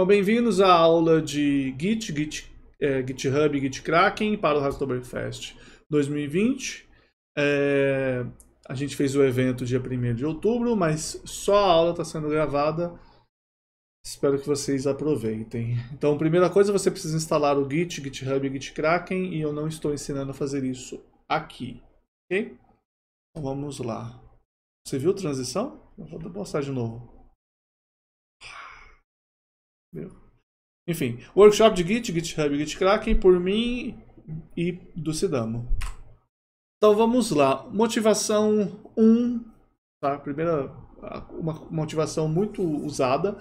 Então, bem-vindos à aula de Git, Git é, GitHub e GitKraken para o Rastoberry Fest 2020. É, a gente fez o evento dia 1 de outubro, mas só a aula está sendo gravada. Espero que vocês aproveitem. Então, primeira coisa, você precisa instalar o Git, GitHub e GitKraken, e eu não estou ensinando a fazer isso aqui, ok? Então, vamos lá. Você viu a transição? vou mostrar de novo. Meu. Enfim, workshop de Git, GitHub, GitKraken, por mim e do Sidamo. Então vamos lá. Motivação 1, tá? Primeira, uma motivação muito usada,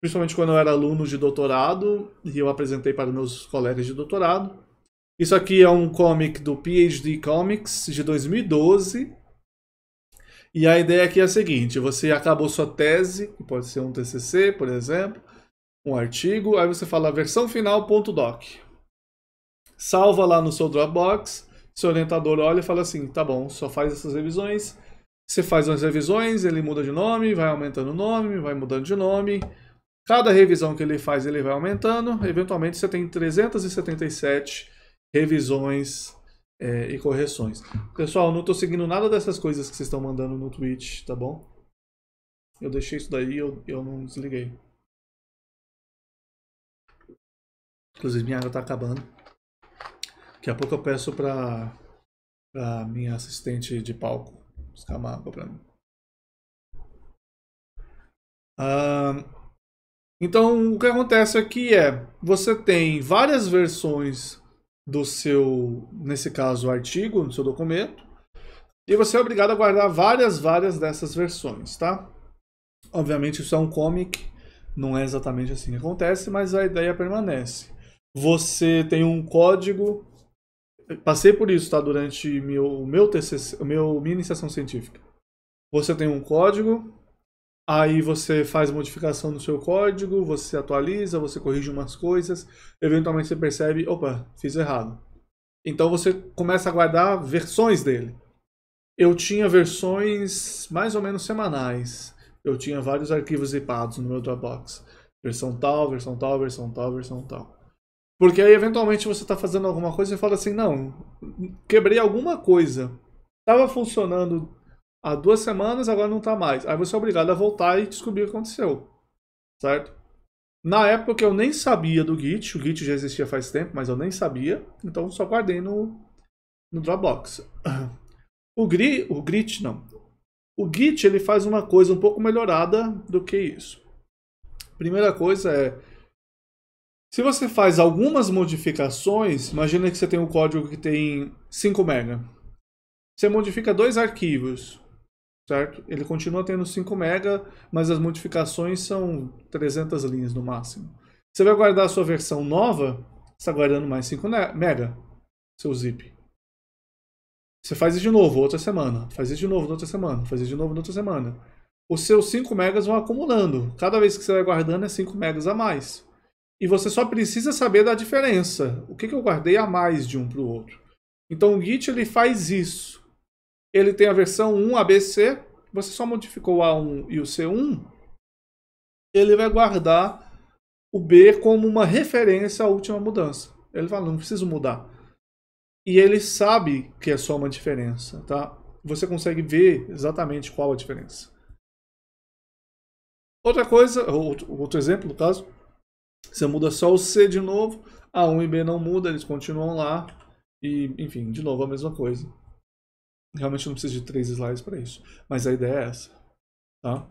principalmente quando eu era aluno de doutorado e eu apresentei para meus colegas de doutorado. Isso aqui é um comic do PhD Comics de 2012. E a ideia aqui é a seguinte: você acabou sua tese, que pode ser um TCC, por exemplo, um artigo, aí você fala versão final.doc. Salva lá no seu Dropbox, seu orientador olha e fala assim, tá bom, só faz essas revisões. Você faz as revisões, ele muda de nome, vai aumentando o nome, vai mudando de nome. Cada revisão que ele faz, ele vai aumentando. Eventualmente, você tem 377 revisões é, e correções. Pessoal, não estou seguindo nada dessas coisas que vocês estão mandando no Twitch, tá bom? Eu deixei isso daí, eu, eu não desliguei. Inclusive, minha água está acabando. Daqui a pouco eu peço para a minha assistente de palco buscar uma água para mim. então, o que acontece aqui é, você tem várias versões do seu, nesse caso, artigo, no seu documento, e você é obrigado a guardar várias, várias dessas versões, tá? Obviamente isso é um comic, não é exatamente assim que acontece, mas a ideia permanece você tem um código. Passei por isso, tá? Durante meu meu TCC, meu minha iniciação científica. Você tem um código, aí você faz modificação no seu código, você atualiza, você corrige umas coisas, eventualmente você percebe, opa, fiz errado. Então você começa a guardar versões dele. Eu tinha versões mais ou menos semanais. Eu tinha vários arquivos zipados no meu Dropbox. Versão tal, versão tal, versão tal, versão tal. Porque aí eventualmente você está fazendo alguma coisa e fala assim, não, quebrei alguma coisa. Estava funcionando há duas semanas, agora não está mais. Aí você é obrigado a voltar e descobrir o que aconteceu. Certo? Na época que eu nem sabia do Git, o Git já existia faz tempo, mas eu nem sabia, então só guardei no, no Dropbox. O, Gri, o Grit, não. O Git ele faz uma coisa um pouco melhorada do que isso. Primeira coisa é se você faz algumas modificações, imagina que você tem um código que tem 5 MB. Você modifica dois arquivos, certo? Ele continua tendo 5 MB, mas as modificações são 300 linhas no máximo. Você vai guardar a sua versão nova, está guardando mais 5 MB, seu zip. Você faz isso de novo outra semana, faz isso de novo outra semana, faz isso de novo outra semana. Os seus 5 MB vão acumulando. Cada vez que você vai guardando é 5 MB a mais e você só precisa saber da diferença. O que, que eu guardei a mais de um para o outro. Então o Git ele faz isso. Ele tem a versão 1 ABC, você só modificou o A1 e o C1, ele vai guardar o B como uma referência à última mudança. Ele fala, não preciso mudar. E ele sabe que é só uma diferença, tá? Você consegue ver exatamente qual a diferença. Outra coisa, outro, exemplo no caso, você muda só o C de novo, A1 e B não muda, eles continuam lá. E, enfim, de novo a mesma coisa. Realmente não preciso de três slides para isso. Mas a ideia é essa. Tá?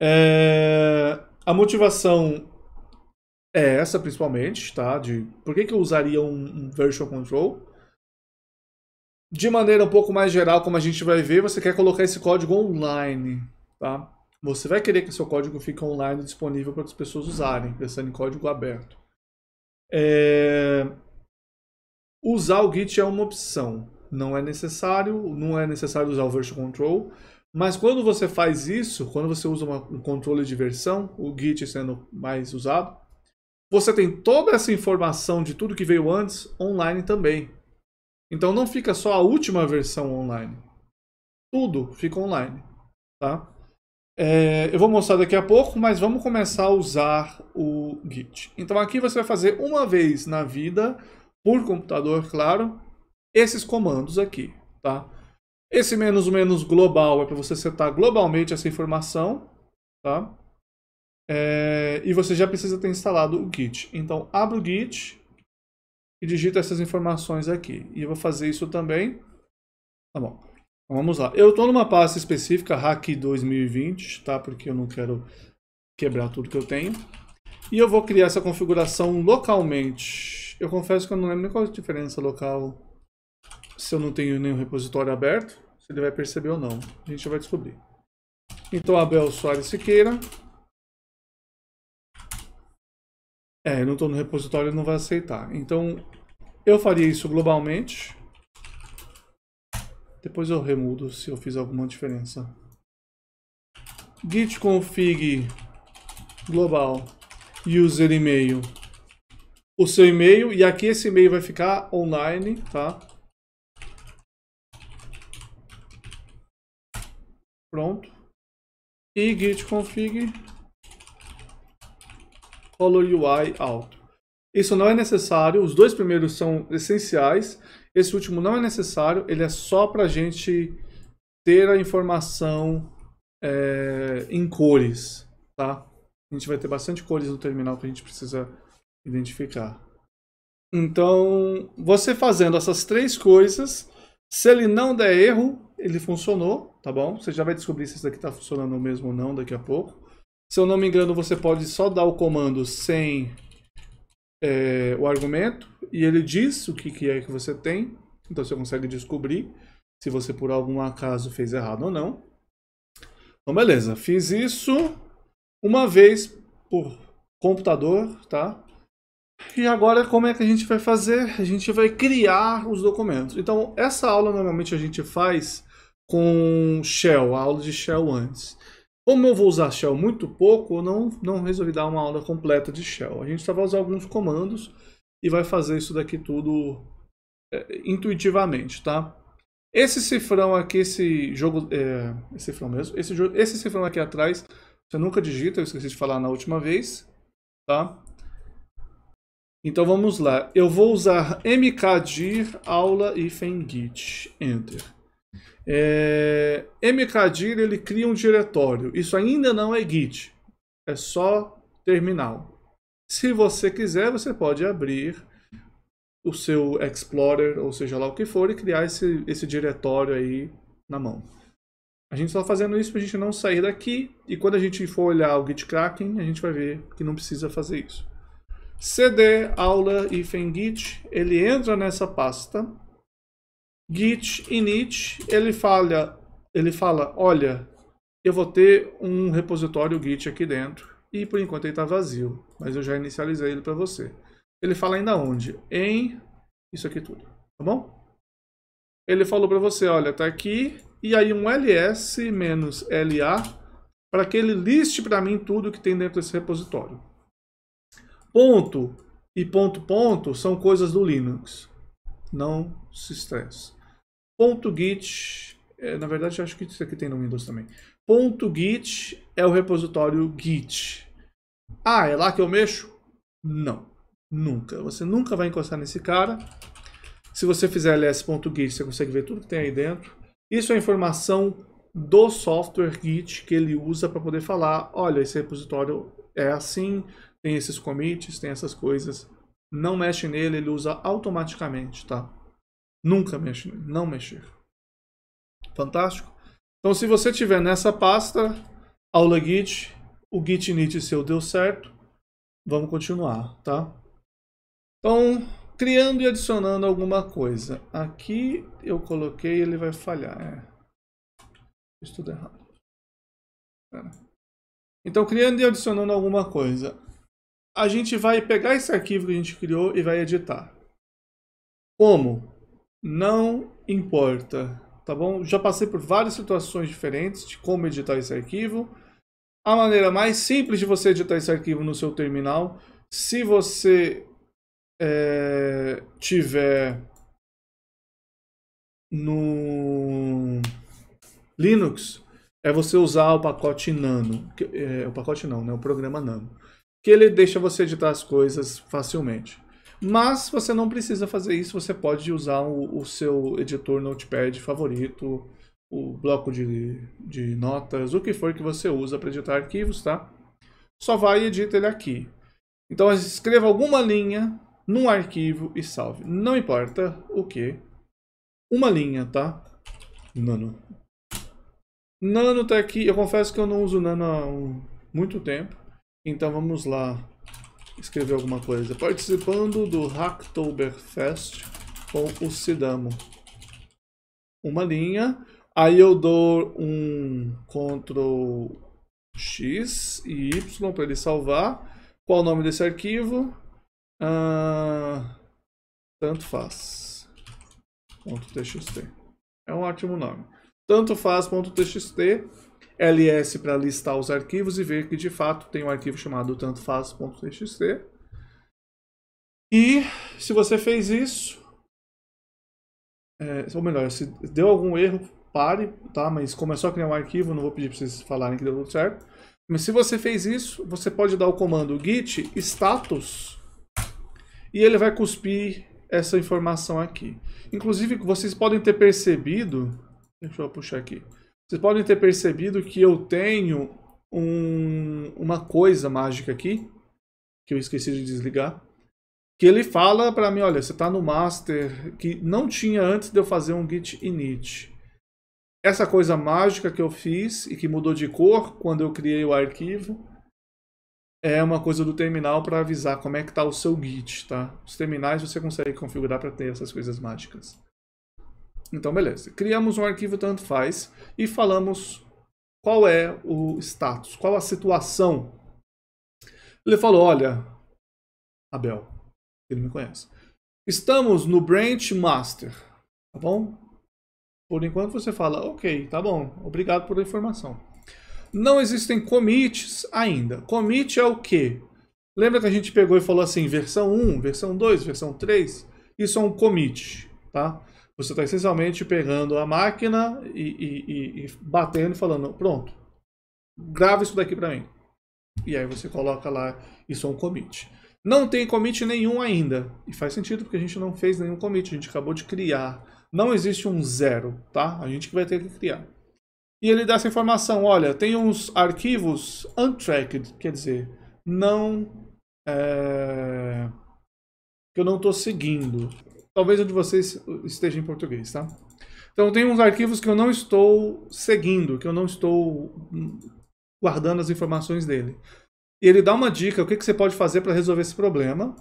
É... A motivação é essa, principalmente, tá? De por que, que eu usaria um, um version control? De maneira um pouco mais geral, como a gente vai ver, você quer colocar esse código online, tá? você vai querer que seu código fique online disponível para as pessoas usarem, pensando em código aberto. É... Usar o Git é uma opção, não é necessário, não é necessário usar o version control, mas quando você faz isso, quando você usa uma, um controle de versão, o Git sendo mais usado, você tem toda essa informação de tudo que veio antes online também. Então não fica só a última versão online. Tudo fica online, tá? É, eu vou mostrar daqui a pouco, mas vamos começar a usar o Git. Então aqui você vai fazer uma vez na vida, por computador, claro, esses comandos aqui, tá? Esse menos menos global é para você setar globalmente essa informação, tá? É, e você já precisa ter instalado o Git. Então abre o Git e digita essas informações aqui. E eu vou fazer isso também. Tá bom. Vamos lá. Eu estou numa pasta específica, hack 2020, tá? Porque eu não quero quebrar tudo que eu tenho. E eu vou criar essa configuração localmente. Eu confesso que eu não lembro nem qual é a diferença local se eu não tenho nenhum repositório aberto, se ele vai perceber ou não. A gente vai descobrir. Então, Abel Soares Siqueira. É, eu não estou no repositório, não vai aceitar. Então, eu faria isso globalmente. Depois eu remudo se eu fiz alguma diferença. Git config global user e-mail. O seu e-mail e aqui esse e-mail vai ficar online, tá? Pronto. E git config color UI alto. Isso não é necessário, os dois primeiros são essenciais, esse último não é necessário, ele é só para a gente ter a informação é, em cores, tá? A gente vai ter bastante cores no terminal que a gente precisa identificar. Então, você fazendo essas três coisas, se ele não der erro, ele funcionou, tá bom? Você já vai descobrir se isso daqui está funcionando mesmo ou não daqui a pouco. Se eu não me engano, você pode só dar o comando sem é, o argumento e ele diz o que, que é que você tem. Então você consegue descobrir se você por algum acaso fez errado ou não. Então beleza, fiz isso uma vez por computador, tá? E agora como é que a gente vai fazer? A gente vai criar os documentos. Então essa aula normalmente a gente faz com Shell, a aula de Shell antes. Como eu vou usar shell muito pouco, eu não, não resolvi dar uma aula completa de shell. A gente só vai usar alguns comandos e vai fazer isso daqui tudo é, intuitivamente, tá? Esse cifrão aqui, esse jogo... É, esse cifrão mesmo? Esse, esse cifrão aqui atrás, você nunca digita, eu esqueci de falar na última vez, tá? Então vamos lá. Eu vou usar mkdir aula e git. Enter. É, mkdir ele cria um diretório. Isso ainda não é git, é só terminal. Se você quiser, você pode abrir o seu Explorer, ou seja lá o que for, e criar esse, esse diretório aí na mão. A gente está fazendo isso para a gente não sair daqui, e quando a gente for olhar o Git cracking, a gente vai ver que não precisa fazer isso. CD aula-git, ele entra nessa pasta, git init, ele fala, ele fala, olha, eu vou ter um repositório git aqui dentro, e por enquanto ele está vazio, mas eu já inicializei ele para você. Ele fala ainda onde? Em isso aqui tudo, tá bom? Ele falou para você, olha, está aqui, e aí um ls-la para que ele liste para mim tudo que tem dentro desse repositório. Ponto e ponto ponto são coisas do Linux. Não se estresse. Ponto .git, é, na verdade acho que isso aqui tem no Windows também. Ponto .git é o repositório git. Ah, é lá que eu mexo? Não, nunca. Você nunca vai encostar nesse cara. Se você fizer ls.git, você consegue ver tudo que tem aí dentro. Isso é informação do software Git que ele usa para poder falar, olha, esse repositório é assim, tem esses commits, tem essas coisas. Não mexe nele, ele usa automaticamente, tá? Nunca mexe nele, não mexer. Fantástico? Então, se você tiver nessa pasta, aula Git, o Git init seu deu certo, vamos continuar, tá? Então, criando e adicionando alguma coisa. Aqui eu coloquei, ele vai falhar. É. Fiz tudo errado. Pera. Então, criando e adicionando alguma coisa. A gente vai pegar esse arquivo que a gente criou e vai editar. Como? Não importa, tá bom? Já passei por várias situações diferentes de como editar esse arquivo. A maneira mais simples de você editar esse arquivo no seu terminal, se você é, tiver no Linux, é você usar o pacote Nano. É, o pacote não, né? O programa Nano. Que ele deixa você editar as coisas facilmente. Mas você não precisa fazer isso, você pode usar o, o seu editor Notepad favorito, o bloco de, de notas, o que for que você usa para editar arquivos, tá? Só vai e edita ele aqui. Então escreva alguma linha num arquivo e salve. Não importa o que. Uma linha, tá? Nano. Nano tá aqui. Eu confesso que eu não uso Nano há muito tempo. Então vamos lá escrever alguma coisa. Participando do Hacktoberfest com o Sidamo. Uma linha. Aí eu dou um Ctrl X e Y para ele salvar. Qual o nome desse arquivo? Ah, tanto faz. .txt. É um ótimo nome. Tanto faz.txt ls para listar os arquivos e ver que de fato tem um arquivo chamado tantofaz.txt. E se você fez isso, é, ou melhor, se deu algum erro, pare, tá? Mas como é só criar um arquivo, não vou pedir para vocês falarem que deu tudo certo. Mas se você fez isso, você pode dar o comando git status e ele vai cuspir essa informação aqui. Inclusive, vocês podem ter percebido, deixa eu puxar aqui, vocês podem ter percebido que eu tenho um, uma coisa mágica aqui, que eu esqueci de desligar, que ele fala para mim, olha, você está no master, que não tinha antes de eu fazer um git init. Essa coisa mágica que eu fiz e que mudou de cor quando eu criei o arquivo, é uma coisa do terminal para avisar como é que está o seu git, tá? Os terminais você consegue configurar para ter essas coisas mágicas. Então, beleza. Criamos um arquivo tanto faz e falamos qual é o status, qual a situação. Ele falou, olha, Abel, ele me conhece. Estamos no branch master, tá bom? Por enquanto você fala, ok, tá bom, obrigado pela informação. Não existem commits ainda. Commit é o quê? Lembra que a gente pegou e falou assim, versão 1, versão 2, versão 3? Isso é um commit, tá? Você está essencialmente pegando a máquina e, e, e, e, batendo e falando, pronto, grava isso daqui para mim. E aí você coloca lá, isso é um commit. Não tem commit nenhum ainda. E faz sentido, porque a gente não fez nenhum commit, a gente acabou de criar. Não existe um zero, tá? A gente que vai ter que criar. E ele dá essa informação, olha, tem uns arquivos untracked, quer dizer, não... É, que eu não estou seguindo. Talvez onde vocês esteja em português, tá? Então tem uns arquivos que eu não estou seguindo, que eu não estou hum, guardando as informações dele. E ele dá uma dica, o que, que você pode fazer para resolver esse problema.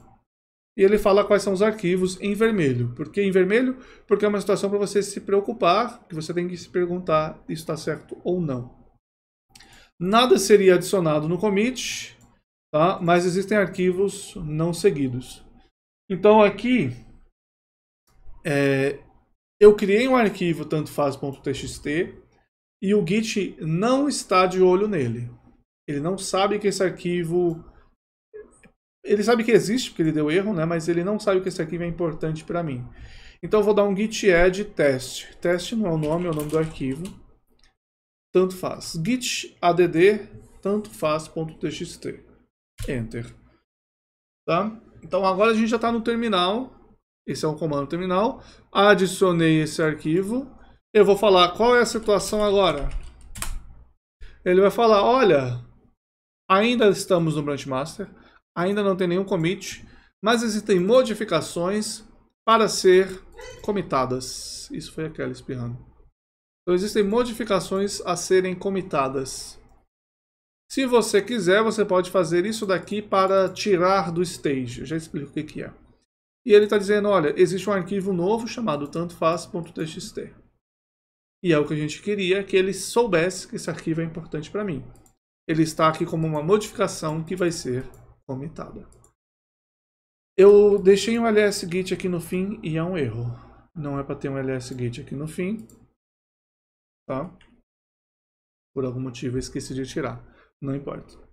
E ele fala quais são os arquivos em vermelho. Por que em vermelho? Porque é uma situação para você se preocupar, que você tem que se perguntar se está certo ou não. Nada seria adicionado no commit, tá? mas existem arquivos não seguidos. Então aqui é, eu criei um arquivo tanto faz.txt e o Git não está de olho nele. Ele não sabe que esse arquivo ele sabe que existe porque ele deu erro, né? Mas ele não sabe que esse arquivo é importante para mim. Então eu vou dar um git add test. Test não é o nome, é o nome do arquivo. Tanto faz. git add tanto faz.txt. Enter. Tá? Então agora a gente já está no terminal. Esse é um comando terminal. Adicionei esse arquivo. Eu vou falar qual é a situação agora. Ele vai falar, olha, ainda estamos no branch master, ainda não tem nenhum commit, mas existem modificações para ser comitadas. Isso foi aquela espirrando. Então existem modificações a serem comitadas. Se você quiser, você pode fazer isso daqui para tirar do stage. Eu já explico o que, que é. E ele está dizendo, olha, existe um arquivo novo chamado tantofaz.txt. E é o que a gente queria, que ele soubesse que esse arquivo é importante para mim. Ele está aqui como uma modificação que vai ser comentada. Eu deixei um ls-git aqui no fim e é um erro. Não é para ter um ls-git aqui no fim. Tá? Por algum motivo eu esqueci de tirar. Não importa.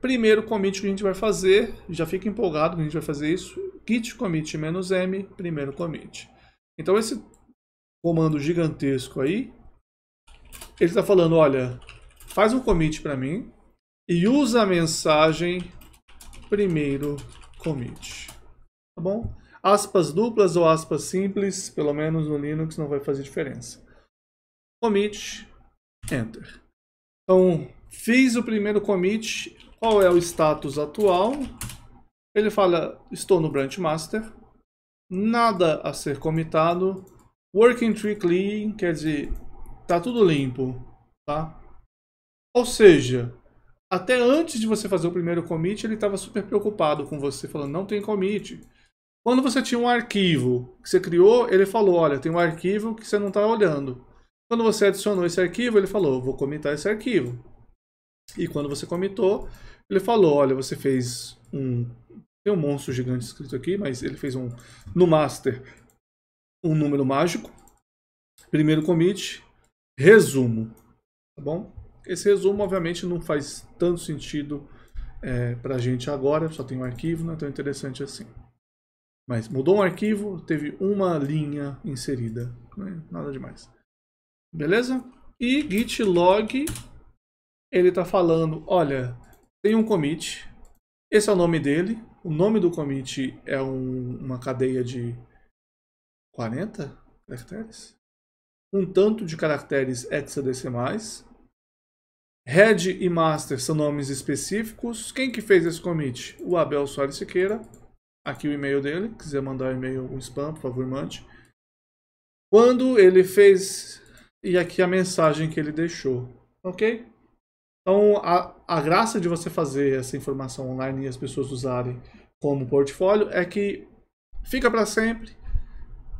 Primeiro commit que a gente vai fazer, já fica empolgado que a gente vai fazer isso, git commit "-m", primeiro commit. Então esse comando gigantesco aí, ele está falando, olha, faz um commit para mim e usa a mensagem primeiro commit. Tá bom? Aspas duplas ou aspas simples, pelo menos no Linux não vai fazer diferença. Commit, enter. Então, fiz o primeiro commit, qual é o status atual. Ele fala, estou no branch master, nada a ser comitado, working tree clean, quer dizer, tá tudo limpo, tá? Ou seja, até antes de você fazer o primeiro commit, ele estava super preocupado com você, falando, não tem commit. Quando você tinha um arquivo que você criou, ele falou, olha, tem um arquivo que você não está olhando. Quando você adicionou esse arquivo, ele falou, vou comitar esse arquivo. E quando você comitou, ele falou, olha, você fez um... Tem um monstro gigante escrito aqui, mas ele fez um... No master, um número mágico. Primeiro commit, resumo, tá bom? Esse resumo, obviamente, não faz tanto sentido é, para a gente agora, só tem um arquivo, não é tão interessante assim. Mas mudou um arquivo, teve uma linha inserida, né? nada demais. Beleza? E git log ele está falando, olha, tem um commit, esse é o nome dele, o nome do commit é um, uma cadeia de 40 caracteres, um tanto de caracteres hexadecimais, head e master são nomes específicos, quem que fez esse commit? O Abel Soares Siqueira, aqui o e-mail dele, quiser mandar um e-mail, um spam, por favor, mande. Quando ele fez, e aqui a mensagem que ele deixou, ok? Então, a, a graça de você fazer essa informação online e as pessoas usarem como portfólio é que fica para sempre.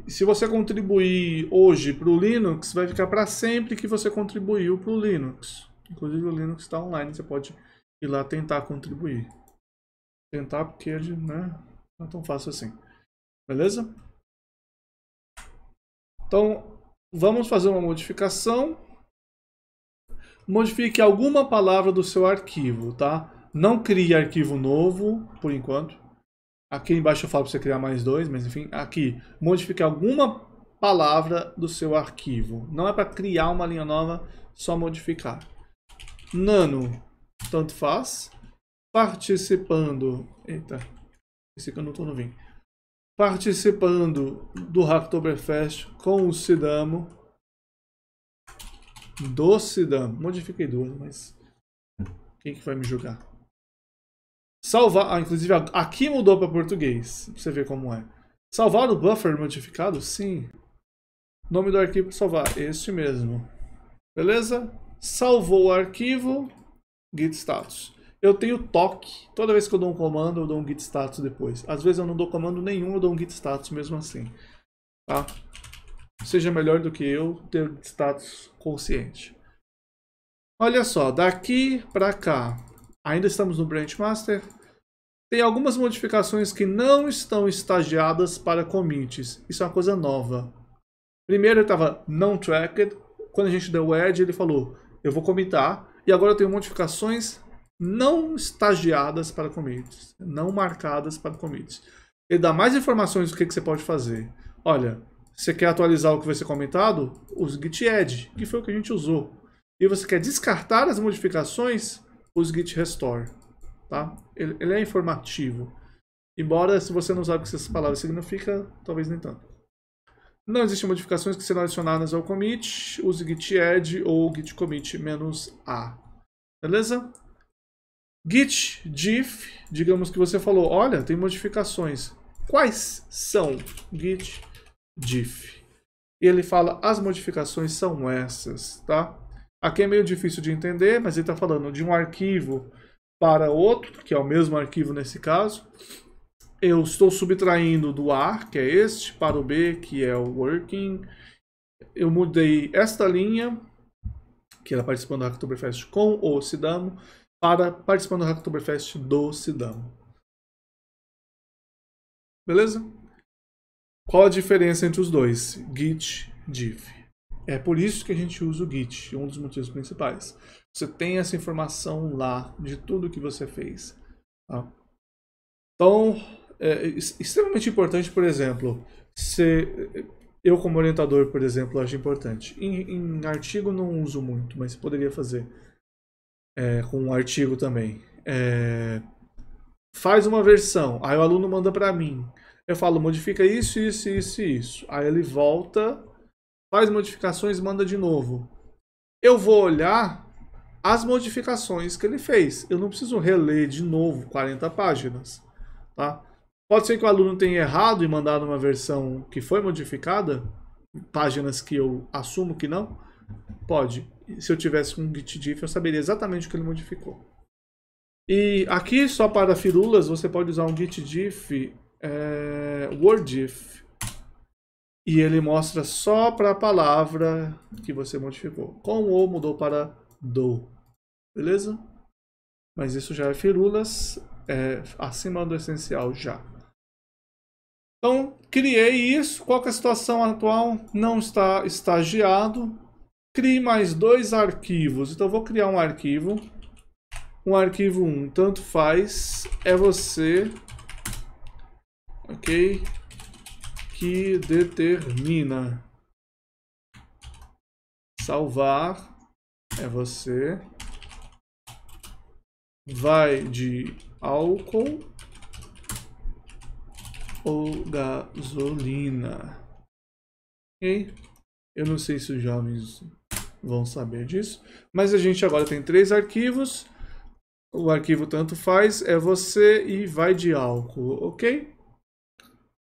Se você contribuir hoje para o Linux, vai ficar para sempre que você contribuiu para o Linux. Inclusive, o Linux está online, você pode ir lá tentar contribuir. Tentar porque ele né, não é tão fácil assim. Beleza? Então, vamos fazer uma modificação modifique alguma palavra do seu arquivo, tá? Não crie arquivo novo, por enquanto. Aqui embaixo eu falo para você criar mais dois, mas enfim, aqui, modifique alguma palavra do seu arquivo. Não é para criar uma linha nova, só modificar. Nano, tanto faz. Participando, eita, esse que eu não estou no Participando do Hacktoberfest com o Sidamo, Doce Dan. Modifiquei duas, mas. Quem que vai me julgar? Salvar. Ah, inclusive aqui mudou para português. Pra você ver como é. Salvar o buffer modificado? Sim. Nome do arquivo para salvar. Este mesmo. Beleza? Salvou o arquivo. Git status. Eu tenho toque. Toda vez que eu dou um comando, eu dou um git status depois. Às vezes eu não dou comando nenhum, eu dou um git status mesmo assim. Tá? seja melhor do que eu ter status consciente. Olha só, daqui para cá, ainda estamos no Branch Master, tem algumas modificações que não estão estagiadas para commits. Isso é uma coisa nova. Primeiro estava não tracked, quando a gente deu o edge ele falou, eu vou comitar, e agora eu tenho modificações não estagiadas para commits, não marcadas para commits. Ele dá mais informações do que, que você pode fazer. Olha, você quer atualizar o que vai ser comentado, use git add, que foi o que a gente usou. E você quer descartar as modificações, use git restore. Tá? Ele, ele é informativo. Embora, se você não sabe o que essas palavras significam, talvez nem tanto. Não existem modificações que serão adicionadas ao commit, use git add ou git commit "-a". Beleza? Git diff, digamos que você falou, olha, tem modificações. Quais são? Git diff. E ele fala, as modificações são essas, tá? Aqui é meio difícil de entender, mas ele está falando de um arquivo para outro, que é o mesmo arquivo nesse caso. Eu estou subtraindo do A, que é este, para o B, que é o working. Eu mudei esta linha, que era participando do Hacktoberfest com o Sidamo, para participando do Hacktoberfest do Sidamo. Beleza? Qual a diferença entre os dois? Git, div. É por isso que a gente usa o Git, um dos motivos principais. Você tem essa informação lá de tudo que você fez. Tá? Então, é extremamente importante, por exemplo, se eu como orientador, por exemplo, acho importante. Em, em artigo não uso muito, mas poderia fazer é, com um artigo também. É, faz uma versão, aí o aluno manda para mim. Eu falo, modifica isso, isso, isso e isso. Aí ele volta, faz modificações manda de novo. Eu vou olhar as modificações que ele fez. Eu não preciso reler de novo 40 páginas. Tá? Pode ser que o aluno tenha errado e mandado uma versão que foi modificada, páginas que eu assumo que não. Pode. Se eu tivesse um git diff, eu saberia exatamente o que ele modificou. E aqui, só para firulas, você pode usar um git diff é, WordIf e ele mostra só para a palavra que você modificou. Com o mudou para do. Beleza? Mas isso já é firulas, é acima do essencial já. Então, criei isso. Qual é a situação atual? Não está estagiado. Crie mais dois arquivos. Então, vou criar um arquivo. Um arquivo 1, um, tanto faz. É você ok, que determina salvar é você vai de álcool ou gasolina. Ok? Eu não sei se os jovens vão saber disso, mas a gente agora tem três arquivos. O arquivo tanto faz é você e vai de álcool, ok?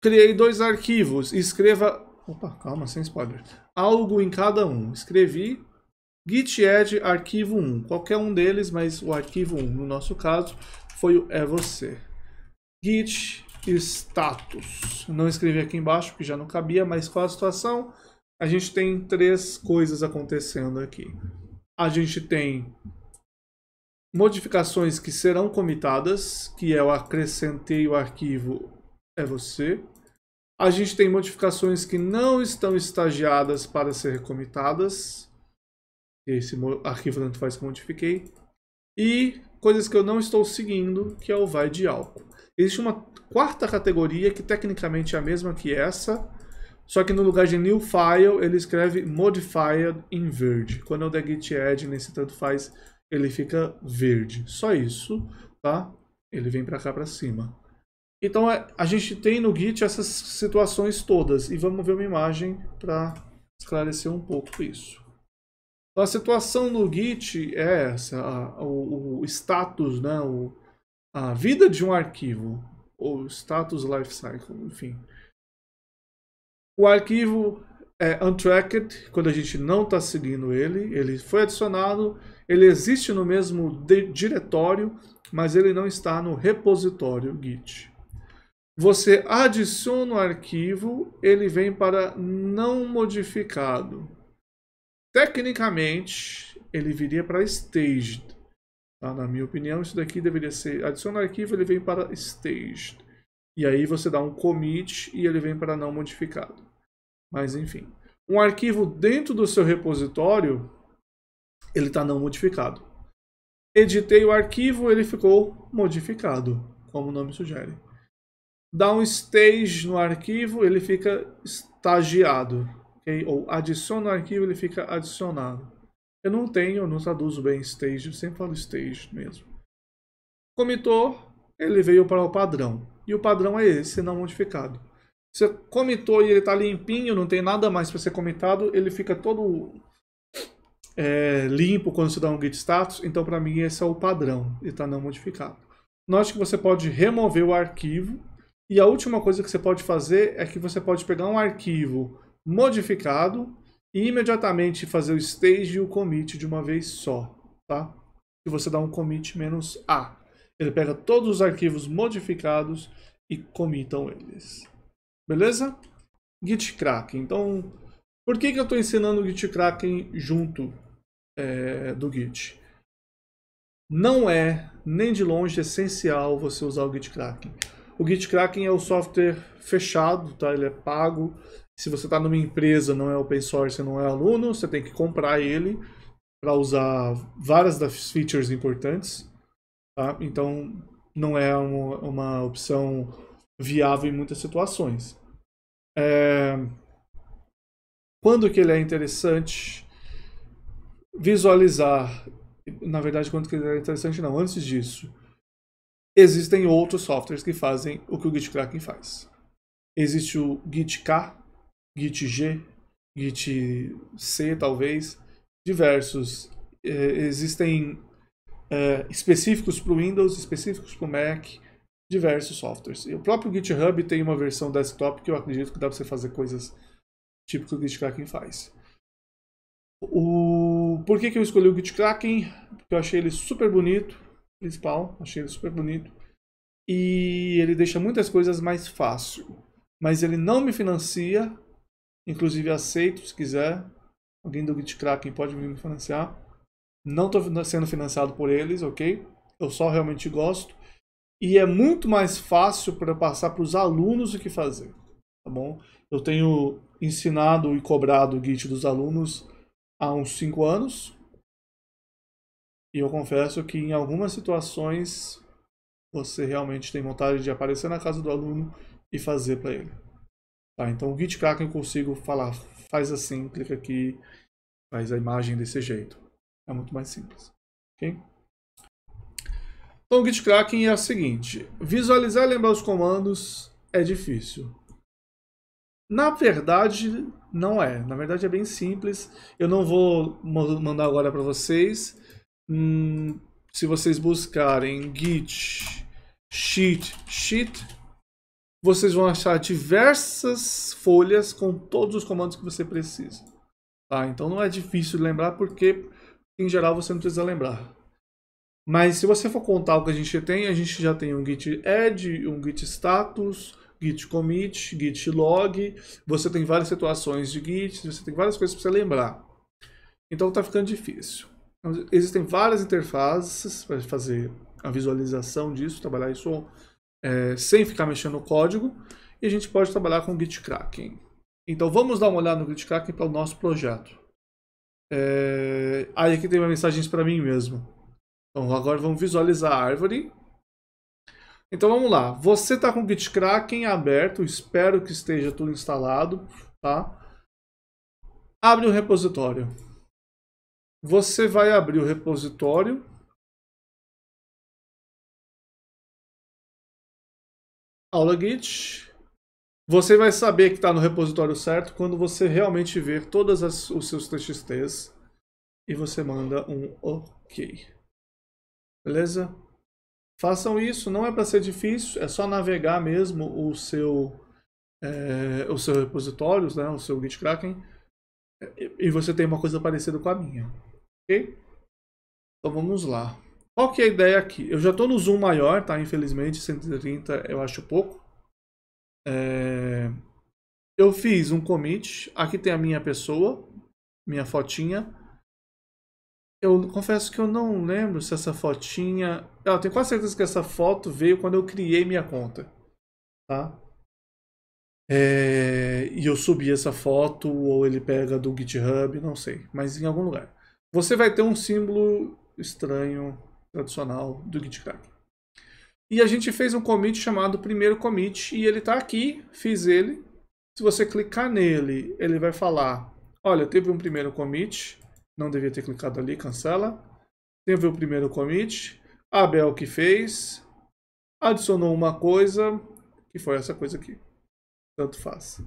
Criei dois arquivos. Escreva... Opa, calma, sem spoiler. Algo em cada um. Escrevi git add arquivo 1. Qualquer um deles, mas o arquivo 1, no nosso caso, foi o é você. Git status. Não escrevi aqui embaixo, porque já não cabia, mas qual a situação? A gente tem três coisas acontecendo aqui. A gente tem modificações que serão comitadas, que é o acrescentei o arquivo é você. A gente tem modificações que não estão estagiadas para ser comitadas. Esse arquivo tanto faz que modifiquei. E coisas que eu não estou seguindo, que é o vai de álcool. Existe uma quarta categoria, que tecnicamente é a mesma que essa, só que no lugar de new file, ele escreve modified em verde. Quando eu der git add nesse tanto faz, ele fica verde. Só isso, tá? Ele vem para cá para cima. Então a, é, a gente tem no Git essas situações todas. E vamos ver uma imagem para esclarecer um pouco isso. Então, a situação no Git é essa, a, o, o, status, né, o, a vida de um arquivo, ou status lifecycle, enfim. O arquivo é untracked, quando a gente não está seguindo ele, ele foi adicionado, ele existe no mesmo diretório, mas ele não está no repositório Git. Você adiciona o arquivo, ele vem para não modificado. Tecnicamente, ele viria para staged. Tá? Na minha opinião, isso daqui deveria ser... Adiciona o arquivo, ele vem para staged. E aí você dá um commit e ele vem para não modificado. Mas enfim. Um arquivo dentro do seu repositório, ele está não modificado. Editei o arquivo, ele ficou modificado, como o nome sugere dá um stage no arquivo, ele fica estagiado. Okay? Ou adiciona o arquivo, ele fica adicionado. Eu não tenho, eu não traduzo bem stage, eu sempre falo stage mesmo. Comitou, ele veio para o padrão. E o padrão é esse, não modificado. Você comitou e ele está limpinho, não tem nada mais para ser comitado, ele fica todo é, limpo quando você dá um git status. Então, para mim, esse é o padrão, ele está não modificado. Note que você pode remover o arquivo e a última coisa que você pode fazer é que você pode pegar um arquivo modificado e imediatamente fazer o stage e o commit de uma vez só, tá? E você dá um commit menos A. Ele pega todos os arquivos modificados e comitam eles. Beleza? Git Então, por que, que eu estou ensinando o Git junto é, do Git? Não é, nem de longe, essencial você usar o Git Kraken. O Gitkraken é o software fechado, tá? Ele é pago. Se você está numa empresa, não é open source, não é aluno, você tem que comprar ele para usar várias das features importantes, tá? Então não é uma, uma opção viável em muitas situações. É... Quando que ele é interessante visualizar? Na verdade, quando que ele é interessante não, antes disso Existem outros softwares que fazem o que o GitKraken faz. Existe o GitK, GitG, GitC talvez, diversos. É, existem é, específicos para o Windows, específicos para o Mac, diversos softwares. E o próprio GitHub tem uma versão desktop que eu acredito que dá para você fazer coisas tipo que o GitKraken faz. O... Por que, que eu escolhi o GitKraken? Porque eu achei ele super bonito, principal, achei ele super bonito. E ele deixa muitas coisas mais fácil. Mas ele não me financia, inclusive aceito se quiser. Alguém do Gitkraken pode me financiar. Não estou sendo financiado por eles, ok? Eu só realmente gosto. E é muito mais fácil para passar para os alunos o que fazer, tá bom? Eu tenho ensinado e cobrado o Git dos alunos há uns 5 anos, e eu confesso que em algumas situações você realmente tem vontade de aparecer na casa do aluno e fazer para ele. Tá, então o GitKraken eu consigo falar, faz assim, clica aqui, faz a imagem desse jeito. É muito mais simples. Então o GitKraken é o seguinte, visualizar e lembrar os comandos é difícil. Na verdade, não é. Na verdade é bem simples. Eu não vou mandar agora para vocês. Hum, se vocês buscarem git sheet sheet, vocês vão achar diversas folhas com todos os comandos que você precisa. Tá? Então não é difícil lembrar porque em geral você não precisa lembrar. Mas se você for contar o que a gente tem, a gente já tem um git add, um git status, git commit, git log, você tem várias situações de git, você tem várias coisas para você lembrar. Então tá ficando difícil. Então, existem várias interfaces para fazer a visualização disso, trabalhar isso é, sem ficar mexendo no código. E a gente pode trabalhar com Gitkraken. Então vamos dar uma olhada no Gitkraken para o nosso projeto. É... Aí ah, é aqui tem uma mensagem para mim mesmo. Então agora vamos visualizar a árvore. Então vamos lá. Você está com o Gitkraken aberto, espero que esteja tudo instalado, tá? Abre o repositório. Você vai abrir o repositório. Aula Git. Você vai saber que está no repositório certo quando você realmente ver todos os seus TXTs e você manda um OK. Beleza? Façam isso, não é para ser difícil, é só navegar mesmo o seu, é, o seu repositório, né, o seu Git Kraken, e você tem uma coisa parecida com a minha. Ok? Então vamos lá. Qual que é a ideia aqui? Eu já estou no zoom maior, tá? Infelizmente, 130 eu acho pouco. É... Eu fiz um commit. Aqui tem a minha pessoa, minha fotinha. Eu confesso que eu não lembro se essa fotinha... Eu tenho quase certeza que essa foto veio quando eu criei minha conta. Tá? É... E eu subi essa foto, ou ele pega do GitHub, não sei. Mas em algum lugar você vai ter um símbolo estranho, tradicional do GitHub. E a gente fez um commit chamado primeiro commit, e ele está aqui, fiz ele. Se você clicar nele, ele vai falar, olha, teve um primeiro commit, não devia ter clicado ali, cancela. Teve o primeiro commit, Abel que fez, adicionou uma coisa, que foi essa coisa aqui. Tanto faz.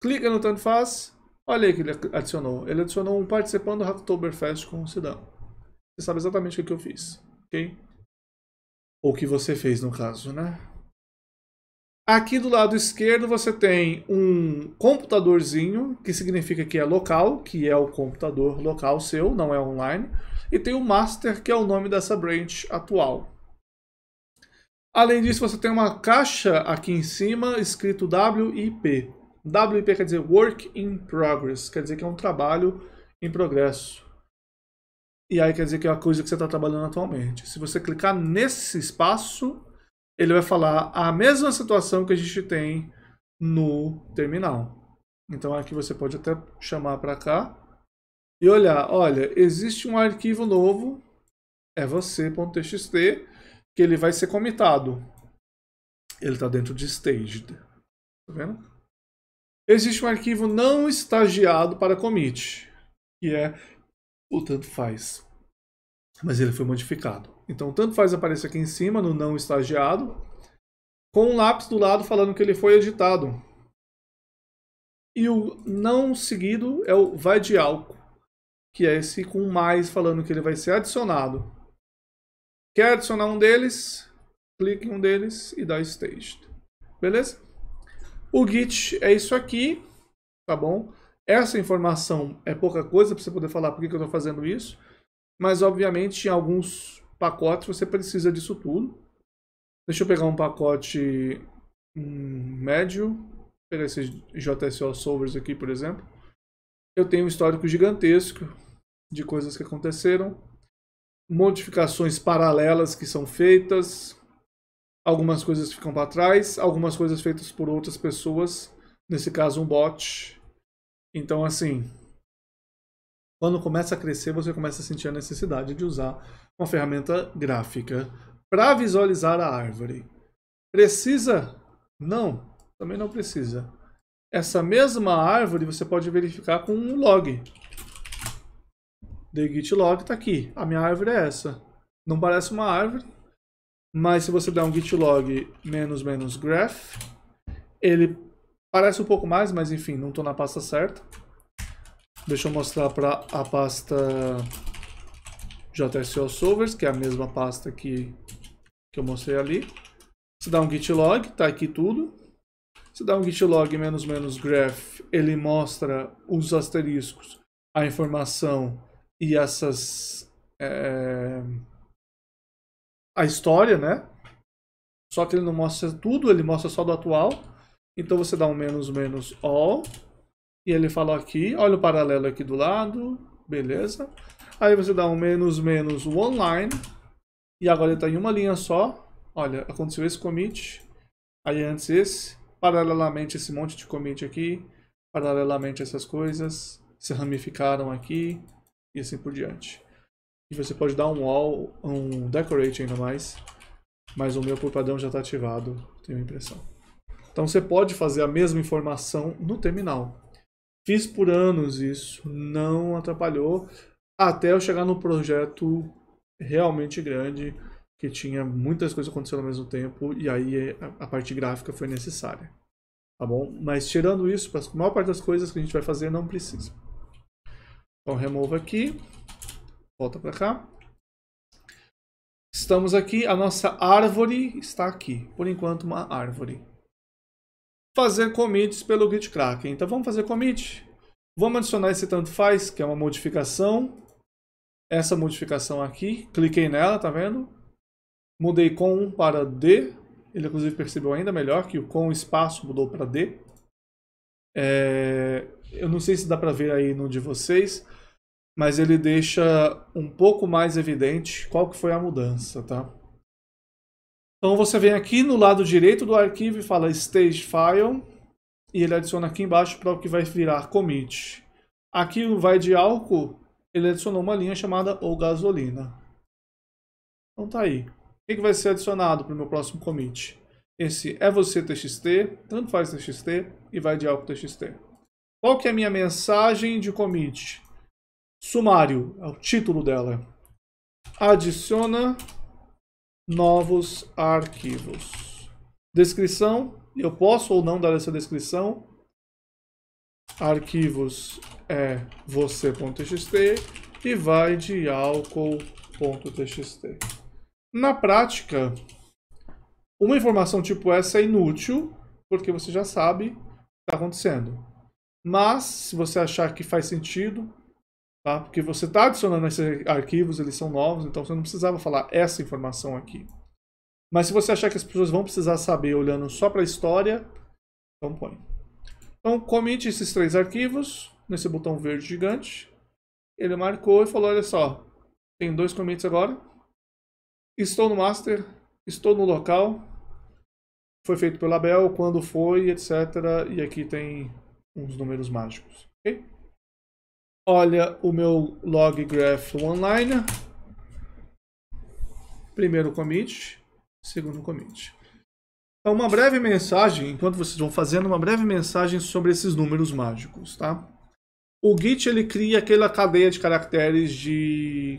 Clica no tanto faz, Olha aí que ele adicionou. Ele adicionou um participando do Hacktoberfest com o Sidão. Você sabe exatamente o que eu fiz, ok? Ou o que você fez, no caso, né? Aqui do lado esquerdo você tem um computadorzinho, que significa que é local, que é o computador local seu, não é online. E tem o master, que é o nome dessa branch atual. Além disso, você tem uma caixa aqui em cima, escrito WIP. WP quer dizer Work in Progress, quer dizer que é um trabalho em progresso. E aí quer dizer que é a coisa que você está trabalhando atualmente. Se você clicar nesse espaço, ele vai falar a mesma situação que a gente tem no terminal. Então aqui você pode até chamar para cá e olhar, olha, existe um arquivo novo, é você.txt, que ele vai ser comitado. Ele está dentro de staged. Tá vendo? Existe um arquivo não estagiado para commit, que é o tanto faz. Mas ele foi modificado. Então, tanto faz aparecer aqui em cima, no não estagiado, com um lápis do lado falando que ele foi editado. E o não seguido é o vai de álcool, que é esse com mais falando que ele vai ser adicionado. Quer adicionar um deles? Clique em um deles e dá staged. Beleza? O Git é isso aqui, tá bom? Essa informação é pouca coisa para você poder falar por que, eu estou fazendo isso, mas obviamente em alguns pacotes você precisa disso tudo. Deixa eu pegar um pacote hum, médio, Vou pegar esses JSO solvers aqui, por exemplo. Eu tenho um histórico gigantesco de coisas que aconteceram, modificações paralelas que são feitas, Algumas coisas ficam para trás, algumas coisas feitas por outras pessoas, nesse caso um bot. Então, assim, quando começa a crescer, você começa a sentir a necessidade de usar uma ferramenta gráfica para visualizar a árvore. Precisa? Não, também não precisa. Essa mesma árvore você pode verificar com um log. The git log está aqui. A minha árvore é essa. Não parece uma árvore, mas se você der um git log menos menos graph, ele parece um pouco mais, mas enfim, não estou na pasta certa. Deixa eu mostrar para a pasta JSO Solvers, que é a mesma pasta que, que eu mostrei ali. Você dá um git log, está aqui tudo. Se dá um git log menos menos graph, ele mostra os asteriscos, a informação e essas é, a história, né? Só que ele não mostra tudo, ele mostra só do atual. Então você dá um menos menos all. E ele fala aqui, olha o paralelo aqui do lado, beleza. Aí você dá um menos menos one line. E agora ele está em uma linha só. Olha, aconteceu esse commit. Aí antes esse. Paralelamente esse monte de commit aqui. Paralelamente essas coisas. Se ramificaram aqui. E assim por diante e você pode dar um all, um decorate ainda mais, mas o meu por padrão já está ativado, tenho a impressão. Então você pode fazer a mesma informação no terminal. Fiz por anos isso, não atrapalhou, até eu chegar no projeto realmente grande, que tinha muitas coisas acontecendo ao mesmo tempo, e aí é, a parte gráfica foi necessária. Tá bom? Mas tirando isso, a maior parte das coisas que a gente vai fazer não precisa. Então remova aqui, Volta para cá. Estamos aqui, a nossa árvore está aqui. Por enquanto, uma árvore. Fazer commits pelo GitKraken Então vamos fazer commit. Vamos adicionar esse tanto faz, que é uma modificação. Essa modificação aqui, cliquei nela, tá vendo? Mudei com para D. Ele inclusive percebeu ainda melhor que o com espaço mudou para D. É... Eu não sei se dá para ver aí no de vocês, mas ele deixa um pouco mais evidente qual que foi a mudança, tá? Então você vem aqui no lado direito do arquivo e fala Stage File, e ele adiciona aqui embaixo para o que vai virar Commit. Aqui vai de álcool, ele adicionou uma linha chamada ou gasolina. Então tá aí. O que vai ser adicionado para o meu próximo commit? Esse é você txt, tanto faz txt e vai de álcool txt. Qual que é a minha mensagem de commit? Sumário é o título dela. Adiciona novos arquivos. Descrição, eu posso ou não dar essa descrição. Arquivos é você.txt e vai de álcool.txt. Na prática, uma informação tipo essa é inútil, porque você já sabe o que está acontecendo. Mas, se você achar que faz sentido, Tá? Porque você está adicionando esses arquivos, eles são novos, então você não precisava falar essa informação aqui. Mas se você achar que as pessoas vão precisar saber olhando só para a história, então põe. Então commit esses três arquivos nesse botão verde gigante. Ele marcou e falou, olha só, tem dois commits agora. Estou no master, estou no local. Foi feito pela Bel, quando foi, etc. E aqui tem uns números mágicos. ok? olha o meu log graph online. Primeiro commit, segundo commit. Então, uma breve mensagem, enquanto vocês vão fazendo, uma breve mensagem sobre esses números mágicos, tá? O Git, ele cria aquela cadeia de caracteres de...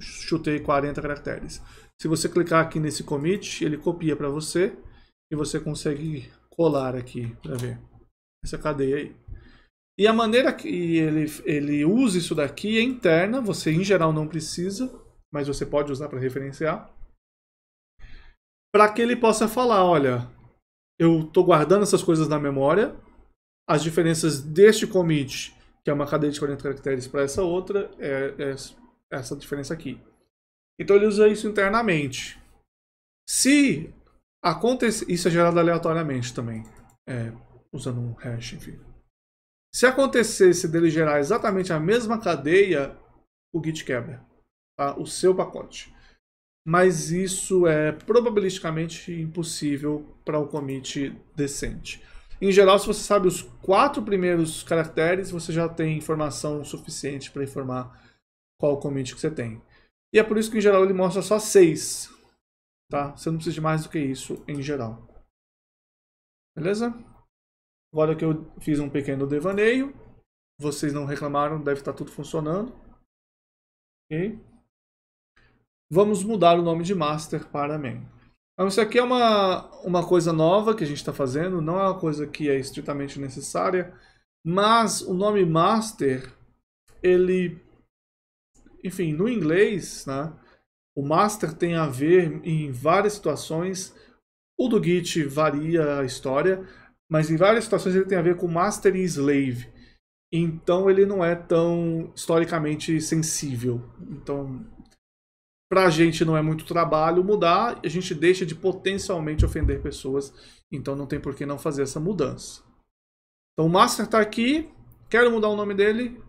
chutei 40 caracteres. Se você clicar aqui nesse commit, ele copia para você e você consegue colar aqui para ver essa cadeia aí. E a maneira que ele, ele usa isso daqui é interna, você em geral não precisa, mas você pode usar para referenciar. Para que ele possa falar, olha, eu estou guardando essas coisas na memória, as diferenças deste commit, que é uma cadeia de 40 caracteres, para essa outra, é, é essa diferença aqui. Então ele usa isso internamente. Se acontece, isso é gerado aleatoriamente também, é, usando um hash, enfim. Se acontecesse dele gerar exatamente a mesma cadeia, o Git quebra tá? o seu pacote. Mas isso é probabilisticamente impossível para um commit decente. Em geral, se você sabe os quatro primeiros caracteres, você já tem informação suficiente para informar qual commit que você tem. E é por isso que, em geral, ele mostra só seis. Tá? Você não precisa de mais do que isso, em geral. Beleza? Agora que eu fiz um pequeno devaneio, vocês não reclamaram, deve estar tudo funcionando. Ok? Vamos mudar o nome de master para main. Então, isso aqui é uma, uma coisa nova que a gente está fazendo, não é uma coisa que é estritamente necessária, mas o nome master, ele, enfim, no inglês, né, o master tem a ver em várias situações, o do Git varia a história, mas em várias situações ele tem a ver com master e slave. Então ele não é tão historicamente sensível. Então, pra gente não é muito trabalho mudar, a gente deixa de potencialmente ofender pessoas, então não tem por que não fazer essa mudança. Então o master está aqui, quero mudar o nome dele,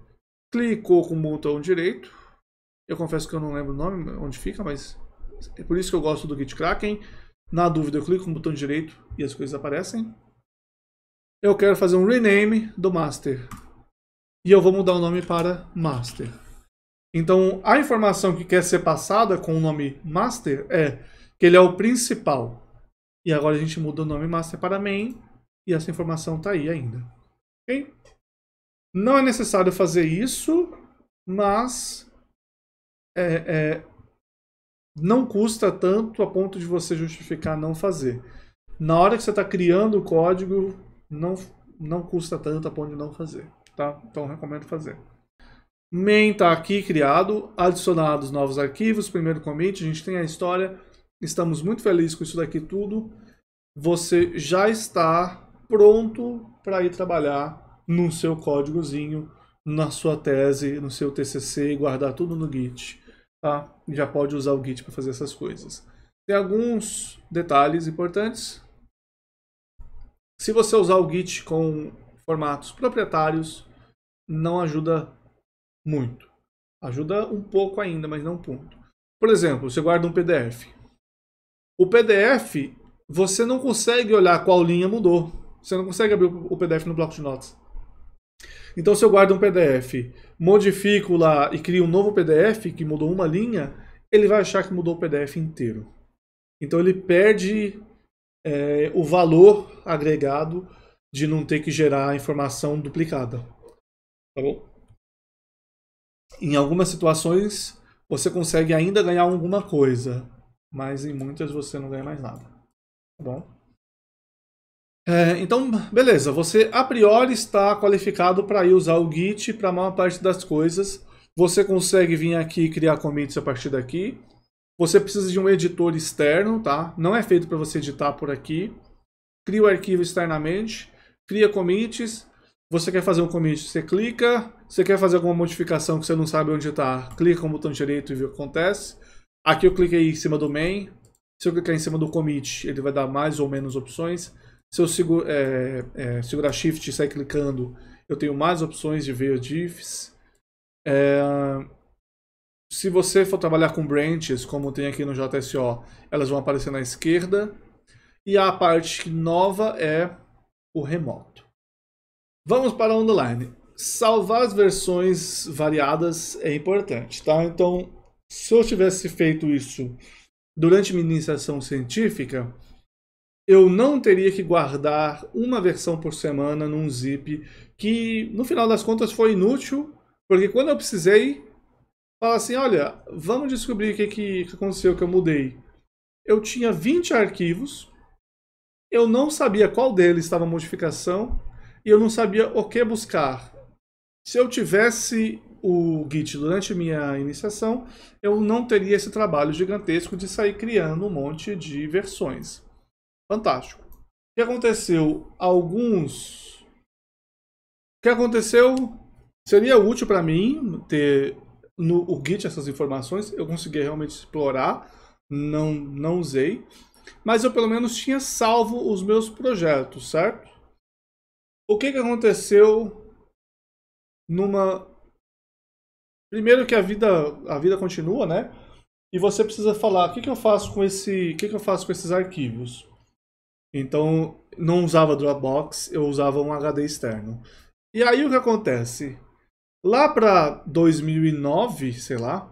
clicou com o botão direito. Eu confesso que eu não lembro o nome, onde fica, mas é por isso que eu gosto do Git Kraken. Na dúvida, eu clico com o botão direito e as coisas aparecem eu quero fazer um rename do master. E eu vou mudar o nome para master. Então, a informação que quer ser passada com o nome master é que ele é o principal. E agora a gente muda o nome master para main e essa informação está aí ainda. Não é necessário fazer isso, mas é, é, não custa tanto a ponto de você justificar não fazer. Na hora que você está criando o código, não, não custa tanto a ponto de não fazer, tá? Então recomendo fazer. Main está aqui criado, adicionados novos arquivos, primeiro commit, a gente tem a história, estamos muito felizes com isso daqui tudo. Você já está pronto para ir trabalhar no seu códigozinho, na sua tese, no seu TCC e guardar tudo no Git, tá? Já pode usar o Git para fazer essas coisas. Tem alguns detalhes importantes se você usar o Git com formatos proprietários, não ajuda muito. Ajuda um pouco ainda, mas não ponto. Por exemplo, você guarda um PDF. O PDF, você não consegue olhar qual linha mudou. Você não consegue abrir o PDF no bloco de notas. Então, se eu guardo um PDF, modifico lá e crio um novo PDF que mudou uma linha, ele vai achar que mudou o PDF inteiro. Então, ele perde é, o valor agregado de não ter que gerar informação duplicada. Tá bom? Em algumas situações você consegue ainda ganhar alguma coisa, mas em muitas você não ganha mais nada. Tá bom? É, então, beleza, você a priori está qualificado para ir usar o Git para a maior parte das coisas. Você consegue vir aqui e criar commits a partir daqui. Você precisa de um editor externo, tá? Não é feito para você editar por aqui. Cria o arquivo externamente, cria commits. Você quer fazer um commit, você clica. Você quer fazer alguma modificação que você não sabe onde está, clica com o botão direito e vê o que acontece. Aqui eu cliquei em cima do main. Se eu clicar em cima do commit, ele vai dar mais ou menos opções. Se eu seguro, é, é, segurar shift e sair clicando, eu tenho mais opções de ver diffs. É, se você for trabalhar com branches, como tem aqui no JSO, elas vão aparecer na esquerda. E a parte nova é o remoto. Vamos para o online. Salvar as versões variadas é importante, tá? Então, se eu tivesse feito isso durante minha iniciação científica, eu não teria que guardar uma versão por semana num zip, que no final das contas foi inútil, porque quando eu precisei, fala assim, olha, vamos descobrir o que, que, que aconteceu, que eu mudei. Eu tinha 20 arquivos, eu não sabia qual deles estava modificação e eu não sabia o que buscar. Se eu tivesse o Git durante minha iniciação, eu não teria esse trabalho gigantesco de sair criando um monte de versões. Fantástico. O que aconteceu? Alguns... O que aconteceu? Seria útil para mim ter no o Git essas informações, eu consegui realmente explorar, não, não usei, mas eu pelo menos tinha salvo os meus projetos, certo? O que, que aconteceu numa... Primeiro que a vida, a vida continua, né? E você precisa falar, o que, que eu faço com esse, o que, que eu faço com esses arquivos? Então, não usava Dropbox, eu usava um HD externo. E aí o que acontece? lá para 2009, sei lá,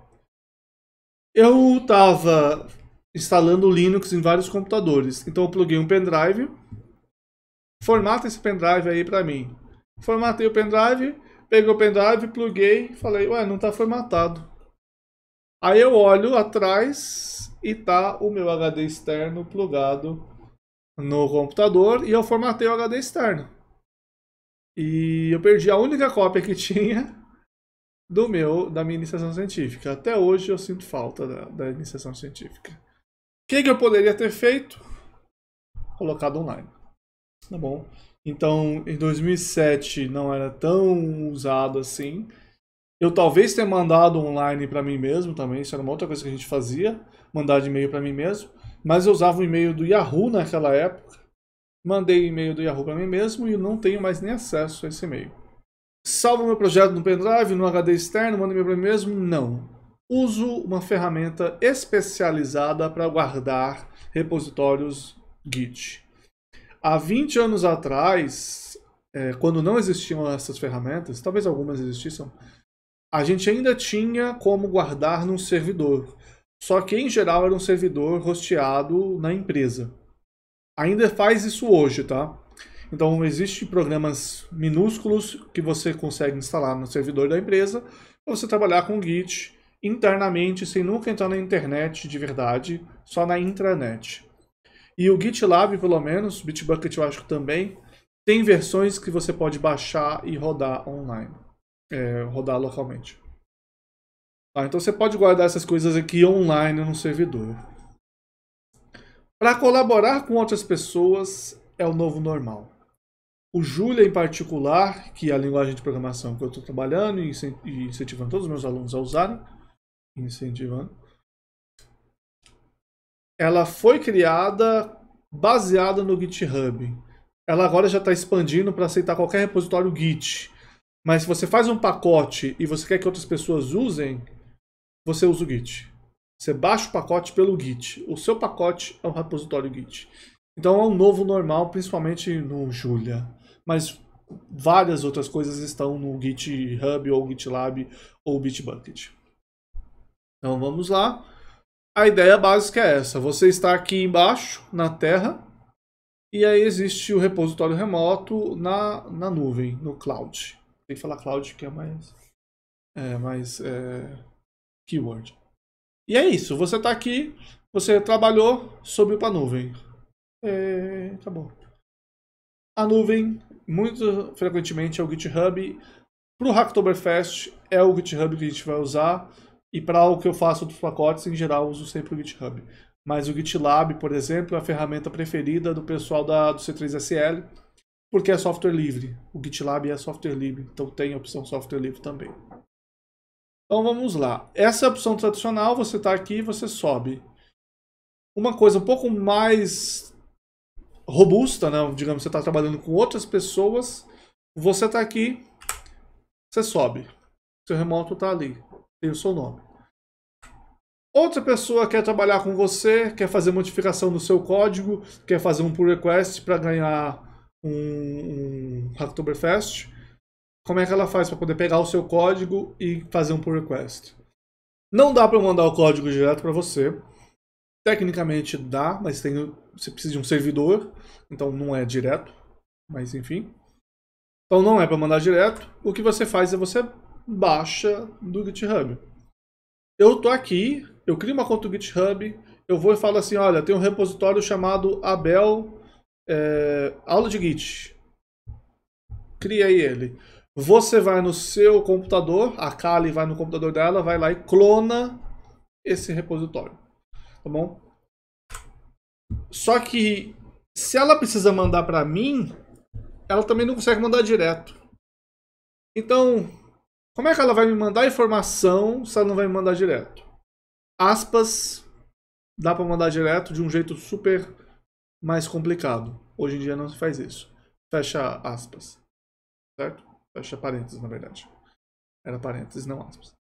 eu estava instalando Linux em vários computadores. Então eu pluguei um pendrive, formata esse pendrive aí para mim. Formatei o pendrive, peguei o pendrive, pluguei, falei, ué, não está formatado. Aí eu olho atrás e tá o meu HD externo plugado no computador e eu formatei o HD externo. E eu perdi a única cópia que tinha do meu, da minha iniciação científica. Até hoje eu sinto falta da, da iniciação científica. O que, que eu poderia ter feito? Colocado online. Tá bom? Então, em 2007 não era tão usado assim. Eu talvez ter mandado online para mim mesmo também, isso era uma outra coisa que a gente fazia, mandar de e-mail para mim mesmo. Mas eu usava o e-mail do Yahoo naquela época. Mandei o e-mail do Yahoo para mim mesmo e não tenho mais nem acesso a esse e-mail. Salvo meu projeto no pendrive, no HD externo, mando e-mail para mim mesmo? Não. Uso uma ferramenta especializada para guardar repositórios Git. Há 20 anos atrás, é, quando não existiam essas ferramentas, talvez algumas existissem, a gente ainda tinha como guardar num servidor. Só que, em geral, era um servidor hosteado na empresa ainda faz isso hoje, tá? Então, existem programas minúsculos que você consegue instalar no servidor da empresa para você trabalhar com Git internamente, sem nunca entrar na internet de verdade, só na intranet. E o GitLab, pelo menos, Bitbucket eu acho que também, tem versões que você pode baixar e rodar online, é, rodar localmente. Ah, então você pode guardar essas coisas aqui online no servidor. Para colaborar com outras pessoas é o novo normal. O Julia, em particular, que é a linguagem de programação que eu estou trabalhando e incentivando todos os meus alunos a usarem, incentivando, ela foi criada baseada no GitHub. Ela agora já está expandindo para aceitar qualquer repositório Git. Mas se você faz um pacote e você quer que outras pessoas usem, você usa o Git. Você baixa o pacote pelo Git. O seu pacote é um repositório Git. Então é um novo normal, principalmente no Julia. Mas várias outras coisas estão no GitHub ou GitLab ou Bitbucket. Então vamos lá. A ideia básica é essa. Você está aqui embaixo, na Terra, e aí existe o repositório remoto na, na nuvem, no cloud. Tem que falar cloud que é mais, é, mais é, keyword. E é isso, você está aqui, você trabalhou, subiu para a nuvem. É, tá bom. A nuvem, muito frequentemente, é o GitHub. Para o Hacktoberfest, é o GitHub que a gente vai usar. E para o que eu faço dos pacotes, em geral, uso sempre o GitHub. Mas o GitLab, por exemplo, é a ferramenta preferida do pessoal da, do C3SL, porque é software livre. O GitLab é software livre, então tem a opção software livre também. Então vamos lá. Essa é a opção tradicional, você está aqui e você sobe. Uma coisa um pouco mais robusta, né? digamos, você está trabalhando com outras pessoas, você está aqui, você sobe. Seu remoto está ali, tem o seu nome. Outra pessoa quer trabalhar com você, quer fazer modificação no seu código, quer fazer um pull request para ganhar um, um como é que ela faz para poder pegar o seu código e fazer um pull request? Não dá para mandar o código direto para você. Tecnicamente dá, mas tem, você precisa de um servidor, então não é direto, mas enfim. Então não é para mandar direto. O que você faz é você baixa do GitHub. Eu tô aqui, eu crio uma conta do GitHub, eu vou e falo assim, olha, tem um repositório chamado Abel é, aula de Git. Criei ele. Você vai no seu computador, a Kali vai no computador dela, vai lá e clona esse repositório. Tá bom? Só que se ela precisa mandar para mim, ela também não consegue mandar direto. Então, como é que ela vai me mandar informação se ela não vai me mandar direto? Aspas, dá para mandar direto de um jeito super mais complicado. Hoje em dia não se faz isso. Fecha aspas. Certo? Fecha parênteses, na verdade. Era parênteses, não aspas.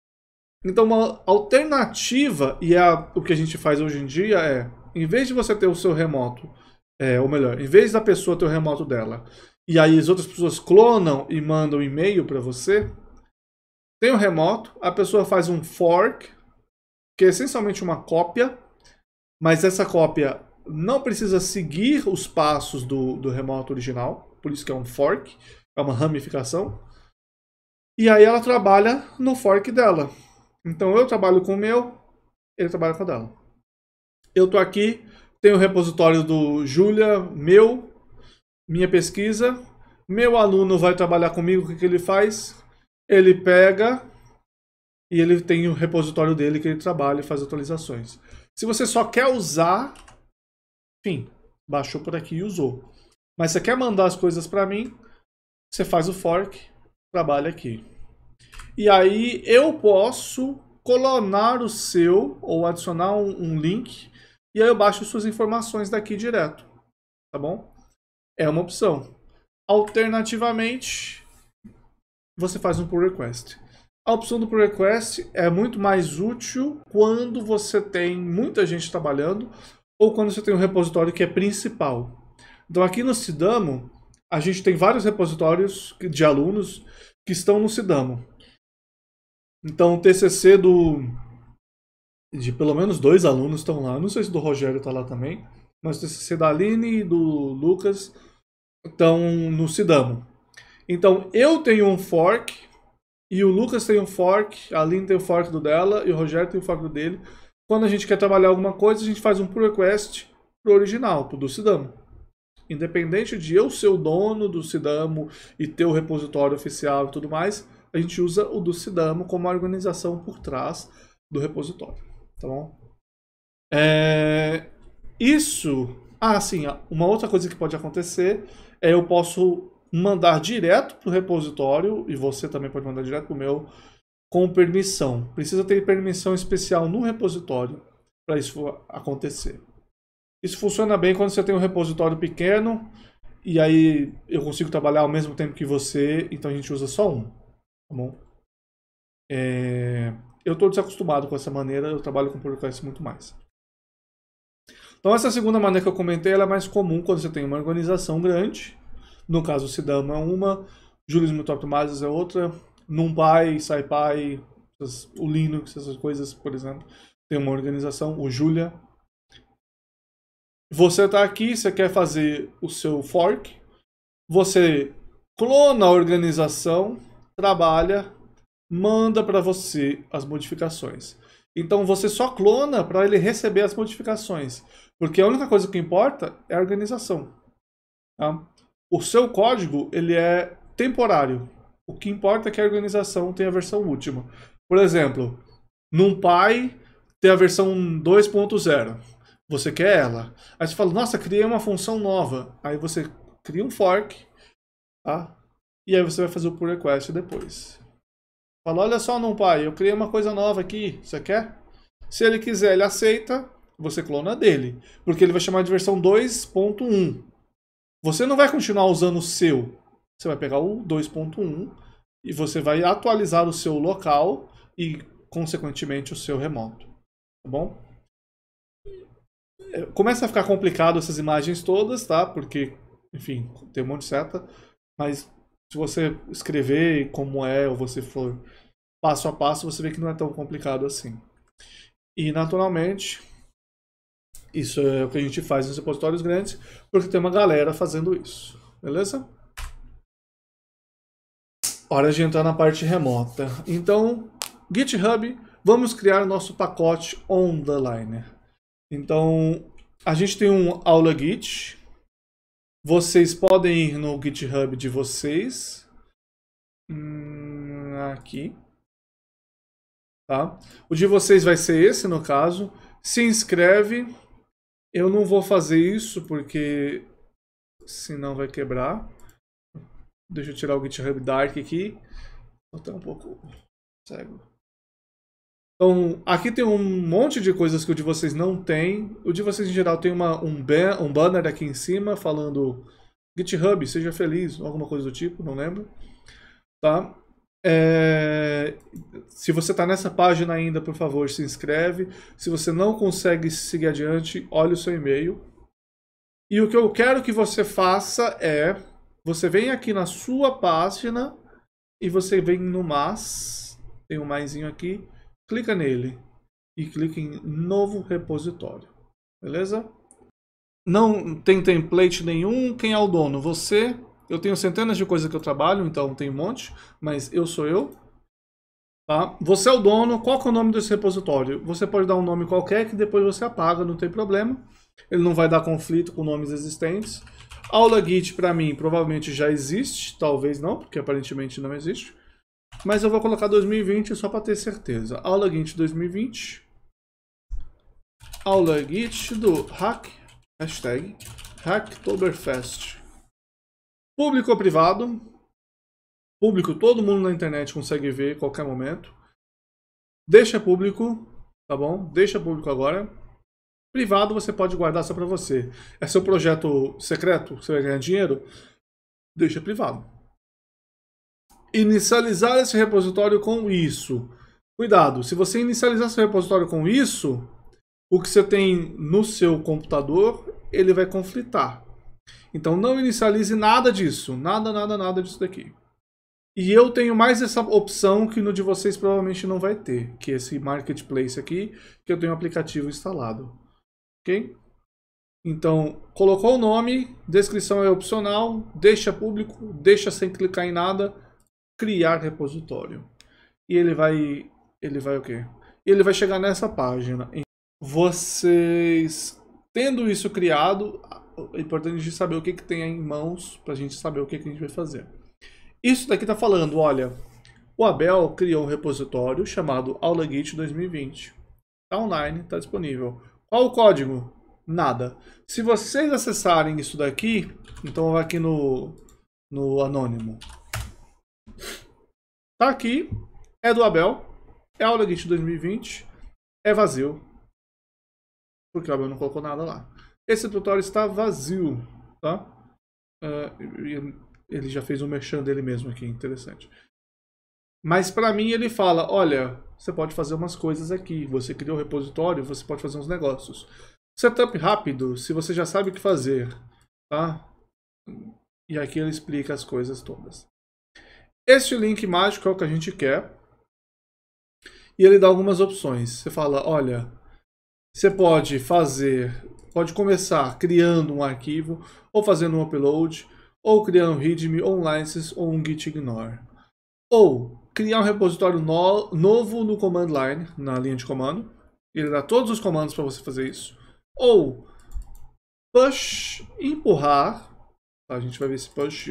Então, uma alternativa, e é o que a gente faz hoje em dia é, em vez de você ter o seu remoto, é, ou melhor, em vez da pessoa ter o remoto dela, e aí as outras pessoas clonam e mandam e-mail para você, tem o remoto, a pessoa faz um fork, que é essencialmente uma cópia, mas essa cópia não precisa seguir os passos do, do remoto original, por isso que é um fork, é uma ramificação. E aí ela trabalha no fork dela. Então eu trabalho com o meu, ele trabalha com a dela. Eu tô aqui, tenho o repositório do Julia, meu, minha pesquisa. Meu aluno vai trabalhar comigo, o que, que ele faz? Ele pega e ele tem o repositório dele que ele trabalha e faz atualizações. Se você só quer usar, enfim, baixou por aqui e usou. Mas você quer mandar as coisas para mim, você faz o fork trabalha aqui. E aí eu posso colonar o seu ou adicionar um, um link e aí eu baixo suas informações daqui direto, tá bom? É uma opção. Alternativamente, você faz um pull request. A opção do pull request é muito mais útil quando você tem muita gente trabalhando ou quando você tem um repositório que é principal. Então aqui no Sidamo, a gente tem vários repositórios de alunos que estão no Sidamo. Então, o TCC do de pelo menos dois alunos estão lá. Não sei se do Rogério está lá também, mas o TCC da Aline e do Lucas estão no Sidamo. Então, eu tenho um fork e o Lucas tem um fork, a Aline tem o um fork do dela e o Rogério tem o um fork do dele. Quando a gente quer trabalhar alguma coisa, a gente faz um pull request para o original, o do Sidamo. Independente de eu ser o dono do Sidamo e ter o repositório oficial e tudo mais, a gente usa o do Sidamo como a organização por trás do repositório, tá bom? É... Isso... Ah, sim, ah, uma outra coisa que pode acontecer é eu posso mandar direto para o repositório, e você também pode mandar direto para o meu, com permissão. Precisa ter permissão especial no repositório para isso acontecer. Isso funciona bem quando você tem um repositório pequeno e aí eu consigo trabalhar ao mesmo tempo que você, então a gente usa só um, tá bom? É... Eu estou desacostumado com essa maneira, eu trabalho com WordPress muito mais. Então essa segunda maneira que eu comentei, ela é mais comum quando você tem uma organização grande, no caso o Sidama é uma, Julius Mutoptimizers é outra, NumPy, SciPy, o Linux, essas coisas, por exemplo, tem uma organização, o Julia, você está aqui, você quer fazer o seu fork, você clona a organização, trabalha, manda para você as modificações. Então você só clona para ele receber as modificações, porque a única coisa que importa é a organização. Tá? O seu código ele é temporário. O que importa é que a organização tenha a versão última. Por exemplo, NumPy tem a versão 2.0. Você quer ela. Aí você fala, nossa, criei uma função nova. Aí você cria um fork, tá? E aí você vai fazer o pull request depois. Fala, olha só, não pai, eu criei uma coisa nova aqui, você quer? Se ele quiser, ele aceita, você clona dele, porque ele vai chamar de versão 2.1. Você não vai continuar usando o seu, você vai pegar o 2.1 e você vai atualizar o seu local e, consequentemente, o seu remoto, tá bom? É, começa a ficar complicado essas imagens todas, tá? Porque, enfim, tem um monte de seta. Mas se você escrever como é, ou você for passo a passo, você vê que não é tão complicado assim. E, naturalmente, isso é o que a gente faz nos repositórios grandes, porque tem uma galera fazendo isso. Beleza? Hora de entrar na parte remota. Então, GitHub, vamos criar nosso pacote on the liner. Então, a gente tem um aula Git. Vocês podem ir no GitHub de vocês. Hum, aqui. Tá? O de vocês vai ser esse, no caso. Se inscreve. Eu não vou fazer isso porque senão vai quebrar. Deixa eu tirar o GitHub Dark aqui. Vou um pouco cego. Então, aqui tem um monte de coisas que o de vocês não tem. O de vocês, em geral, tem uma, um, um banner aqui em cima falando GitHub, seja feliz, alguma coisa do tipo, não lembro. Tá? É... Se você está nessa página ainda, por favor, se inscreve. Se você não consegue seguir adiante, olhe o seu e-mail. E o que eu quero que você faça é... Você vem aqui na sua página e você vem no mais. Tem um maisinho aqui clica nele e clica em novo repositório, beleza? Não tem template nenhum, quem é o dono? Você. Eu tenho centenas de coisas que eu trabalho, então tem um monte, mas eu sou eu. Tá? Você é o dono, qual é o nome desse repositório? Você pode dar um nome qualquer que depois você apaga, não tem problema. Ele não vai dar conflito com nomes existentes. Aula Git para mim provavelmente já existe, talvez não, porque aparentemente não existe. Mas eu vou colocar 2020 só para ter certeza. Aula Git 2020. Aula Git do hack, hashtag, Hacktoberfest. Público ou privado? Público, todo mundo na internet consegue ver em qualquer momento. Deixa público, tá bom? Deixa público agora. Privado você pode guardar só para você. É seu projeto secreto, você vai ganhar dinheiro? Deixa privado inicializar esse repositório com isso. Cuidado, se você inicializar seu repositório com isso, o que você tem no seu computador, ele vai conflitar. Então não inicialize nada disso, nada, nada, nada disso daqui. E eu tenho mais essa opção que no de vocês provavelmente não vai ter, que é esse marketplace aqui, que eu tenho um aplicativo instalado. OK? Então, colocou o nome, descrição é opcional, deixa público, deixa sem clicar em nada criar repositório. E ele vai ele vai o quê? Ele vai chegar nessa página. Vocês tendo isso criado, é importante a gente saber o que, que tem em mãos para a gente saber o que, que a gente vai fazer. Isso daqui está falando, olha, o Abel criou um repositório chamado AulaGit 2020. Está online, está disponível. Qual o código? Nada. Se vocês acessarem isso daqui, então vai aqui no, no anônimo. Tá aqui, é do Abel, é a Aula 2020, é vazio, porque o Abel não colocou nada lá. Esse tutorial está vazio, tá? Uh, ele já fez um merchan dele mesmo aqui, interessante. Mas para mim ele fala, olha, você pode fazer umas coisas aqui, você criou um repositório, você pode fazer uns negócios. Setup rápido, se você já sabe o que fazer, tá? E aqui ele explica as coisas todas. Este link mágico é o que a gente quer. E ele dá algumas opções. Você fala, olha, você pode fazer, pode começar criando um arquivo, ou fazendo um upload, ou criando um readme, ou um license, ou um gitignore. Ou criar um repositório no, novo no command line, na linha de comando. Ele dá todos os comandos para você fazer isso. Ou push, empurrar. Tá, a gente vai ver esse push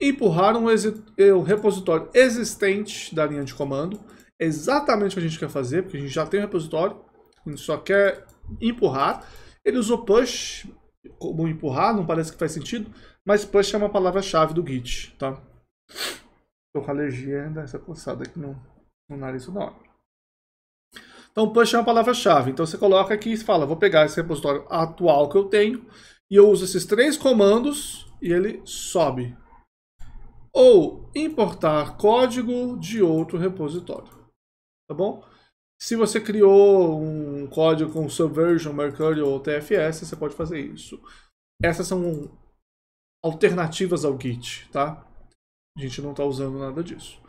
empurrar um, eh, repositório existente da linha de comando, exatamente o que a gente quer fazer, porque a gente já tem um repositório, a gente só quer empurrar. Ele usou push como empurrar, não parece que faz sentido, mas push é uma palavra-chave do Git, tá? Tô com alergia ainda, essa coçada aqui no, no nariz da hora. Então, push é uma palavra-chave. Então, você coloca aqui e fala, vou pegar esse repositório atual que eu tenho, e eu uso esses três comandos, e ele sobe ou importar código de outro repositório, tá bom? Se você criou um código com Subversion, Mercurial ou TFS, você pode fazer isso. Essas são alternativas ao Git, tá? A gente não está usando nada disso.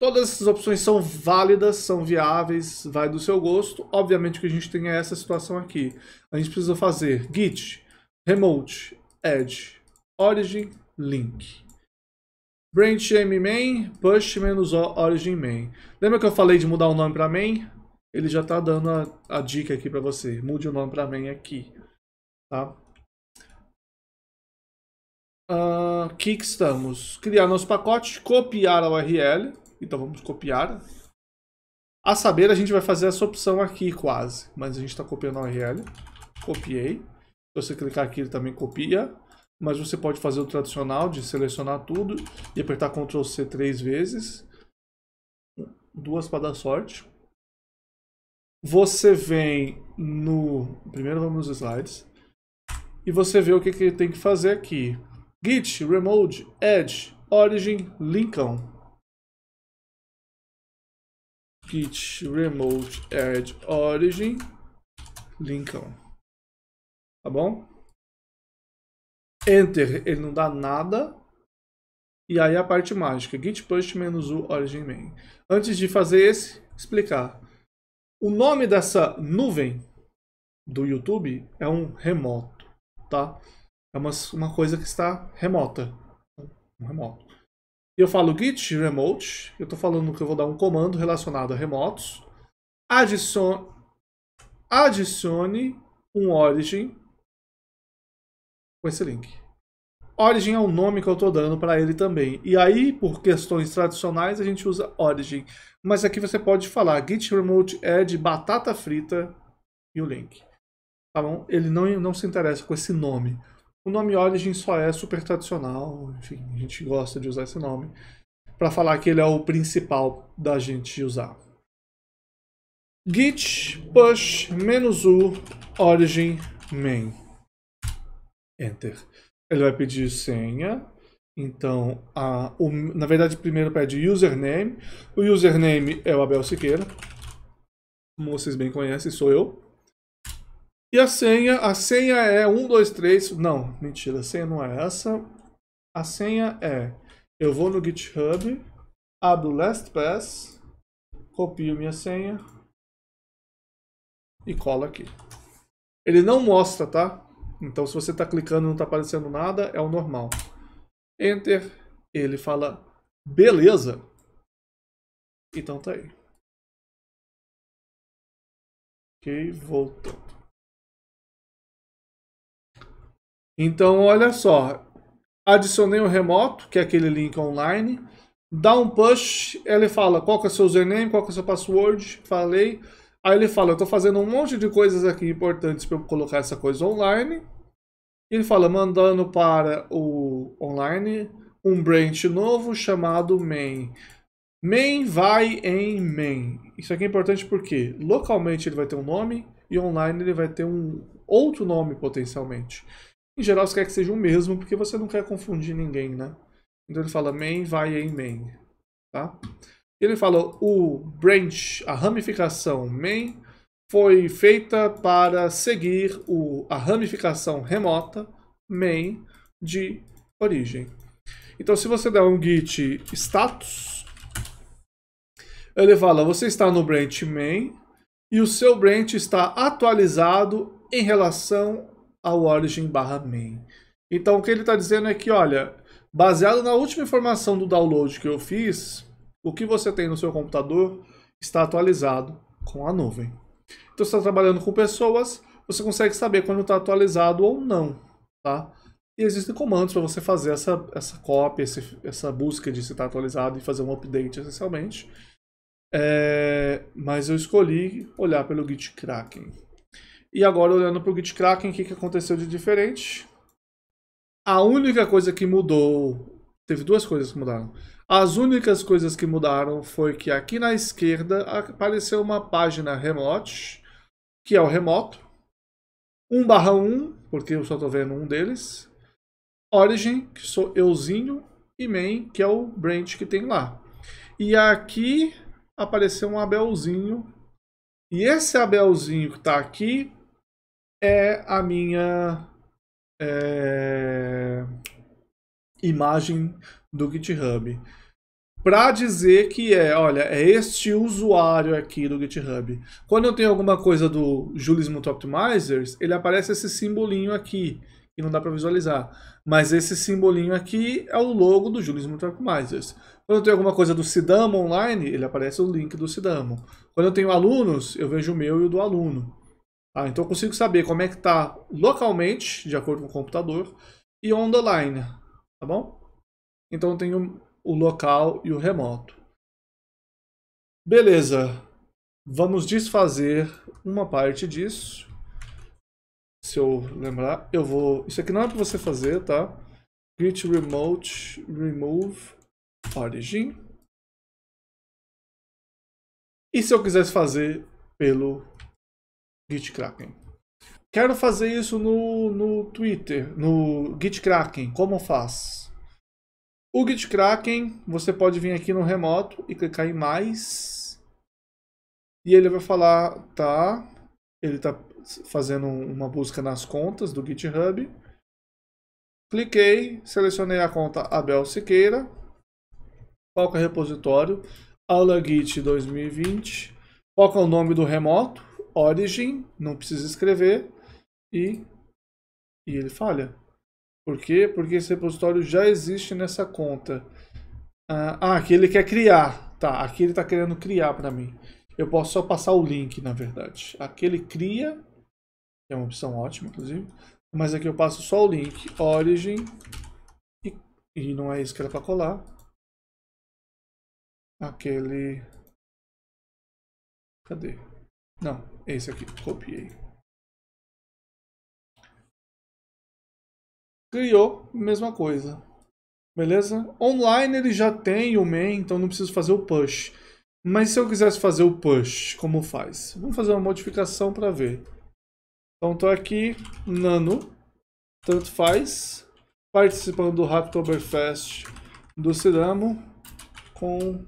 Todas essas opções são válidas, são viáveis, vai do seu gosto. Obviamente que a gente tem essa situação aqui. A gente precisa fazer Git, Remote, Edge, Origin, Link. Branch M main, push menos origin main. Lembra que eu falei de mudar o nome para main? Ele já está dando a, a, dica aqui para você. Mude o nome para main aqui, tá? Uh, ah, aqui estamos. Criar nosso pacote, copiar a URL. Então vamos copiar. A saber, a gente vai fazer essa opção aqui quase, mas a gente está copiando a URL. Copiei. Se você clicar aqui, ele também copia mas você pode fazer o tradicional de selecionar tudo e apertar Ctrl C três vezes, duas para dar sorte. Você vem no... primeiro vamos nos slides, e você vê o que, que tem que fazer aqui. Git, Remote, Edge, Origin, Lincoln. Git, Remote, Edge, Origin, Lincoln. Tá bom? Enter, ele não dá nada. E aí a parte mágica, git push menos o origin main. Antes de fazer esse, explicar. O nome dessa nuvem do YouTube é um remoto, tá? É uma, uma coisa que está remota. Um remoto. E eu falo git remote, eu estou falando que eu vou dar um comando relacionado a remotos. Adicione, adicione um origin com esse link. Origin é o nome que eu estou dando para ele também. E aí, por questões tradicionais, a gente usa Origin. Mas aqui você pode falar Git Remote Add é Batata Frita e o link. Tá bom? Ele não, não se interessa com esse nome. O nome Origin só é super tradicional, enfim, a gente gosta de usar esse nome para falar que ele é o principal da gente usar. Git push -u origin main. Enter. Ele vai pedir senha. Então, a, o, na verdade, primeiro pede username. O username é o Abel Siqueira. Como vocês bem conhecem, sou eu. E a senha, a senha é 123. Não, mentira, a senha não é essa. A senha é... Eu vou no GitHub, abro LastPass, copio minha senha e colo aqui. Ele não mostra, tá? Então, se você está clicando e não está aparecendo nada, é o normal. Enter, ele fala, beleza. Então tá aí. Ok, voltando. Então, olha só. Adicionei o remoto, que é aquele link online. Dá um push, ele fala qual que é o seu username, qual que é o seu password, falei. Aí ele fala, eu tô fazendo um monte de coisas aqui importantes para eu colocar essa coisa online. Ele fala, mandando para o online um branch novo chamado main. Main vai em main. Isso aqui é importante porque localmente ele vai ter um nome e online ele vai ter um outro nome potencialmente. Em geral você quer que seja o mesmo porque você não quer confundir ninguém, né? Então ele fala main vai em main, tá? Ele falou, o branch, a ramificação main, foi feita para seguir o, a ramificação remota main de origem. Então, se você der um git status, ele fala, você está no branch main e o seu branch está atualizado em relação ao origin barra main. Então, o que ele está dizendo é que, olha, baseado na última informação do download que eu fiz, o que você tem no seu computador está atualizado com a nuvem. Então, se está trabalhando com pessoas, você consegue saber quando está atualizado ou não, tá? E existem comandos para você fazer essa, essa cópia, esse, essa busca de se está atualizado e fazer um update, essencialmente. É, mas eu escolhi olhar pelo Git Kraken. E agora, olhando para o Git Kraken, o que, que aconteceu de diferente? A única coisa que mudou... Teve duas coisas que mudaram. As únicas coisas que mudaram foi que aqui na esquerda apareceu uma página remote, que é o remoto, 1 barra 1, porque eu só estou vendo um deles, origin, que sou euzinho, e main, que é o branch que tem lá. E aqui apareceu um abelzinho, e esse abelzinho que está aqui é a minha é, imagem do GitHub para dizer que é, olha, é este usuário aqui do GitHub. Quando eu tenho alguma coisa do Julius Multi Optimizers, ele aparece esse simbolinho aqui, que não dá para visualizar. Mas esse simbolinho aqui é o logo do Julius Multi Optimizers. Quando eu tenho alguma coisa do Sidamo Online, ele aparece o link do Sidamo. Quando eu tenho alunos, eu vejo o meu e o do aluno. Ah, então eu consigo saber como é que está localmente, de acordo com o computador, e on the line, tá bom? Então tem o local e o remoto. Beleza. Vamos desfazer uma parte disso. Se eu lembrar, eu vou... Isso aqui não é para você fazer, tá? Git remote remove origin. E se eu quisesse fazer pelo Git Kraken? Quero fazer isso no, no Twitter, no Git Kraken. Como faz? O Gitkraken, você pode vir aqui no remoto e clicar em mais. E ele vai falar, tá, ele está fazendo uma busca nas contas do GitHub. Cliquei, selecionei a conta Abel Siqueira. Foca é repositório, aula Git 2020. Foca é o nome do remoto, Origin, não precisa escrever. E, e ele falha. Por quê? Porque esse repositório já existe nessa conta. Ah, aqui ah, ele quer criar. Tá, aqui ele está querendo criar para mim. Eu posso só passar o link, na verdade. Aqui ele cria, é uma opção ótima, inclusive. Mas aqui eu passo só o link origin, e, e não é isso que era para colar. Aquele... Cadê? Não, esse aqui, copiei. criou, mesma coisa. Beleza? Online ele já tem o main, então não preciso fazer o push. Mas se eu quisesse fazer o push, como faz? Vamos fazer uma modificação para ver. Então estou aqui, nano, tanto faz, participando do Hacktoberfest do Ciramo com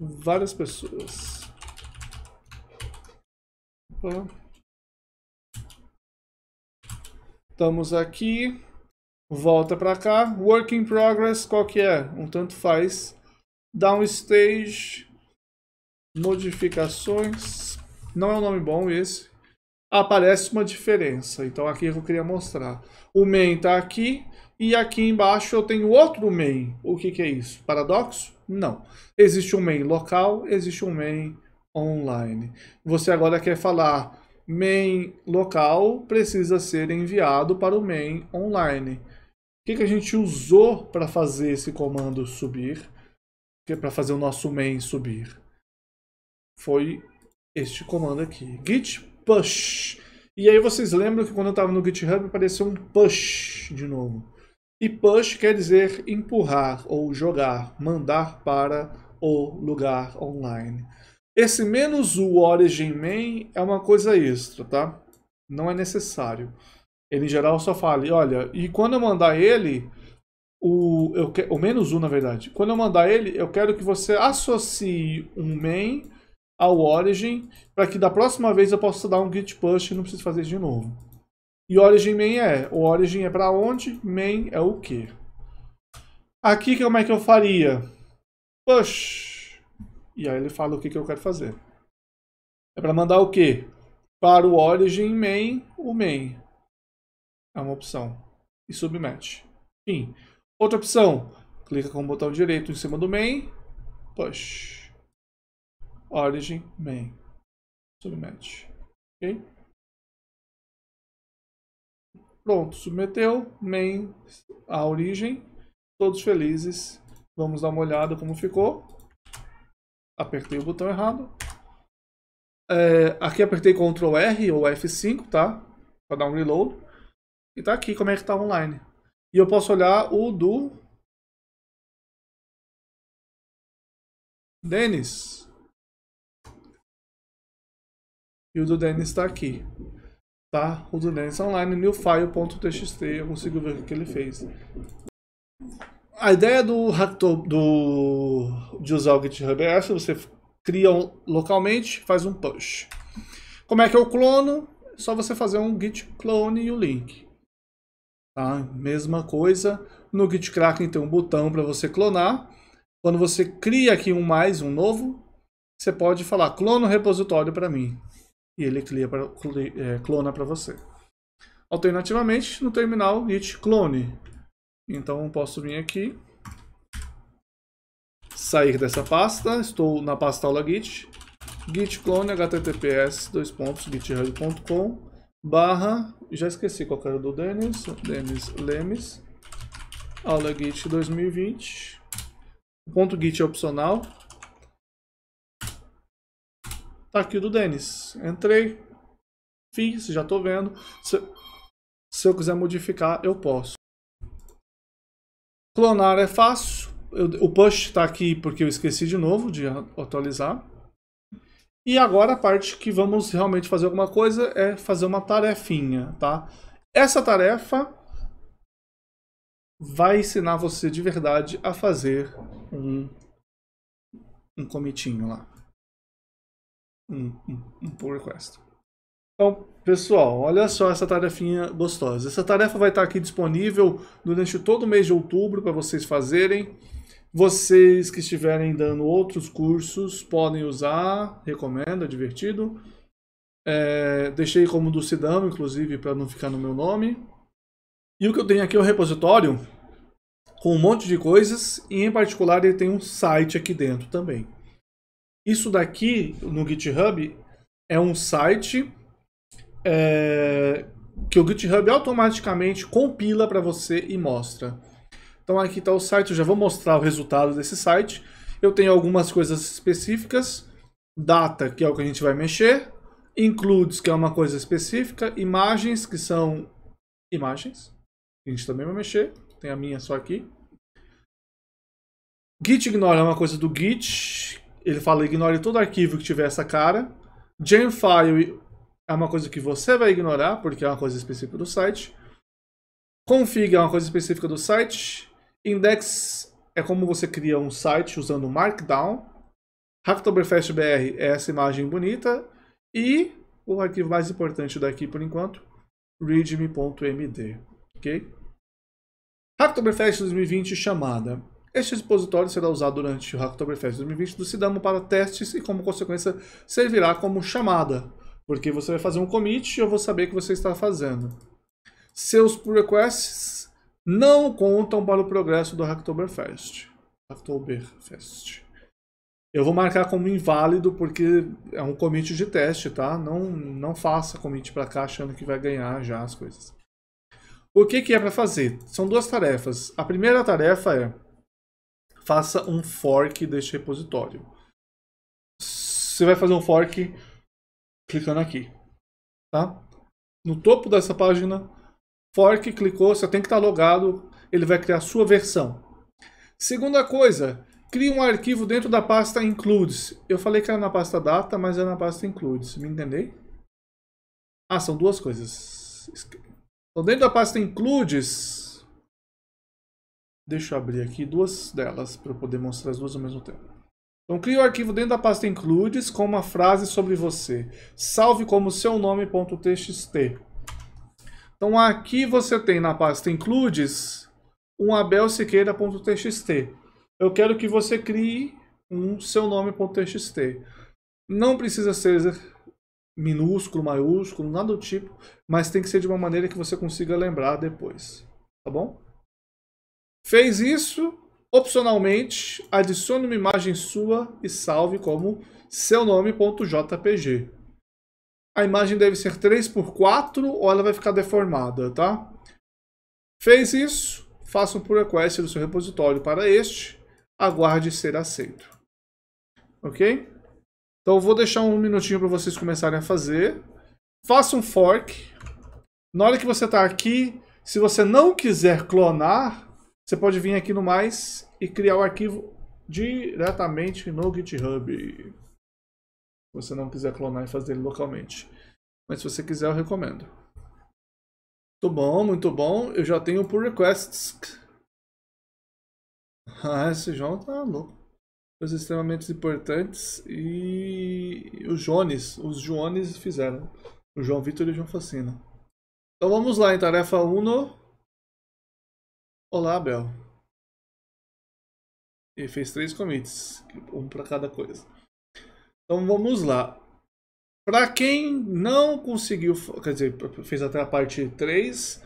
várias pessoas. Opa. Estamos aqui. Volta para cá. Work in progress, qual que é? Um tanto faz. Downstage. Modificações. Não é um nome bom esse. Aparece uma diferença. Então aqui eu queria mostrar. O main está aqui. E aqui embaixo eu tenho outro main. O que, que é isso? Paradoxo? Não. Existe um main local, existe um main online. Você agora quer falar main local precisa ser enviado para o main online que, que a gente usou para fazer esse comando subir, que é para fazer o nosso main subir. Foi este comando aqui, git push. E aí vocês lembram que quando eu estava no GitHub apareceu um push de novo. E push quer dizer empurrar ou jogar, mandar para o lugar online. Esse menos o origin main é uma coisa extra, tá? Não é necessário. Ele em geral só fala, olha, e quando eu mandar ele, o, eu que, o menos um na verdade, quando eu mandar ele, eu quero que você associe um main ao origin, para que da próxima vez eu possa dar um git push e não precise fazer de novo. E origin main é, o origin é para onde, main é o que. Aqui como é que eu faria? Push. E aí ele fala o que, que eu quero fazer. É para mandar o que? Para o origin main, o main. É uma opção. E submete. Fim. Outra opção. Clica com o botão direito em cima do main. Push. Origin main. Submete. Ok? Pronto, submeteu. Main, a origem. Todos felizes. Vamos dar uma olhada como ficou. Apertei o botão errado. É, aqui apertei Ctrl R ou F5, tá? Para dar um reload. E tá aqui como é que tá online. E eu posso olhar o do... Denis. E o do Denis está aqui. Tá? O do Denis online, newfile.txt. Eu consigo ver o que ele fez. A ideia do, do de usar o GitHub é essa. Você cria um, localmente, faz um push. Como é que eu clono? só você fazer um git clone e o link. Tá? Mesma coisa, no Gitkraken tem um botão para você clonar. Quando você cria aqui um mais, um novo, você pode falar clona o repositório para mim. E ele pra, é, clona para você. Alternativamente, no terminal, git clone. Então, posso vir aqui, sair dessa pasta, estou na pasta aula git, git clone https://github.com barra, já esqueci qual era do Denis, Denis Lemes, aula Git 2020, o ponto Git é opcional, tá aqui o do Denis, entrei, fiz, já estou vendo, se, se eu quiser modificar eu posso. Clonar é fácil, eu, o push está aqui porque eu esqueci de novo de atualizar. E agora a parte que vamos realmente fazer alguma coisa é fazer uma tarefinha, tá? Essa tarefa vai ensinar você de verdade a fazer um, um comitinho lá. Um, um, um pull request. Então, pessoal, olha só essa tarefinha gostosa. Essa tarefa vai estar aqui disponível durante todo o mês de outubro para vocês fazerem. Vocês que estiverem dando outros cursos podem usar, recomendo, é divertido. É, deixei como do Sidam, inclusive, para não ficar no meu nome. E o que eu tenho aqui é o um repositório com um monte de coisas e, em particular, ele tem um site aqui dentro também. Isso daqui no GitHub é um site é, que o GitHub automaticamente compila para você e mostra. Então aqui está o site, eu já vou mostrar o resultado desse site. Eu tenho algumas coisas específicas, data, que é o que a gente vai mexer, includes, que é uma coisa específica, imagens, que são imagens, a gente também vai mexer, tem a minha só aqui. Git ignore é uma coisa do Git, ele fala ignore todo arquivo que tiver essa cara. Gemfile é uma coisa que você vai ignorar, porque é uma coisa específica do site. Config é uma coisa específica do site. Index é como você cria um site usando Markdown. Hacktoberfest BR é essa imagem bonita. E o arquivo mais importante daqui por enquanto, readme.md, ok? Hacktoberfest 2020 chamada. Este repositório será usado durante o Hacktoberfest 2020 do Sidamo para testes e, como consequência, servirá como chamada, porque você vai fazer um commit e eu vou saber o que você está fazendo. Seus pull requests não contam para o progresso do Hacktoberfest. Hacktoberfest. Eu vou marcar como inválido porque é um commit de teste, tá? Não, não faça commit para cá achando que vai ganhar já as coisas. O que, que é para fazer? São duas tarefas. A primeira tarefa é faça um fork deste repositório. Você vai fazer um fork clicando aqui, tá? No topo dessa página fork, clicou, você tem que estar logado, ele vai criar a sua versão. Segunda coisa, crie um arquivo dentro da pasta includes. Eu falei que era na pasta data, mas é na pasta includes, me entendei? Ah, são duas coisas. Então dentro da pasta includes, deixa eu abrir aqui duas delas para eu poder mostrar as duas ao mesmo tempo. Então crie o um arquivo dentro da pasta includes com uma frase sobre você. Salve como seu nome.txt. Então aqui você tem na pasta includes um abelsiqueira.txt. Eu quero que você crie um seu nome.txt. Não precisa ser minúsculo, maiúsculo, nada do tipo, mas tem que ser de uma maneira que você consiga lembrar depois, tá bom? Fez isso, opcionalmente, adicione uma imagem sua e salve como seu nome.jpg a imagem deve ser 3 por 4 ou ela vai ficar deformada, tá? Fez isso, faça um pull request do seu repositório para este, aguarde ser aceito. Ok? Então eu vou deixar um minutinho para vocês começarem a fazer. Faça um fork. Na hora que você está aqui, se você não quiser clonar, você pode vir aqui no mais e criar o arquivo diretamente no GitHub você não quiser clonar e fazer ele localmente. Mas se você quiser, eu recomendo. Muito bom, muito bom. Eu já tenho pull requests. Ah, esse João tá louco. Coisas extremamente importantes e os Jones, os Jones fizeram. O João Vitor e o João Facina. Então vamos lá em tarefa 1. Olá, Bel. Ele fez três commits, um para cada coisa. Então vamos lá. Para quem não conseguiu, quer dizer, fez até a parte 3,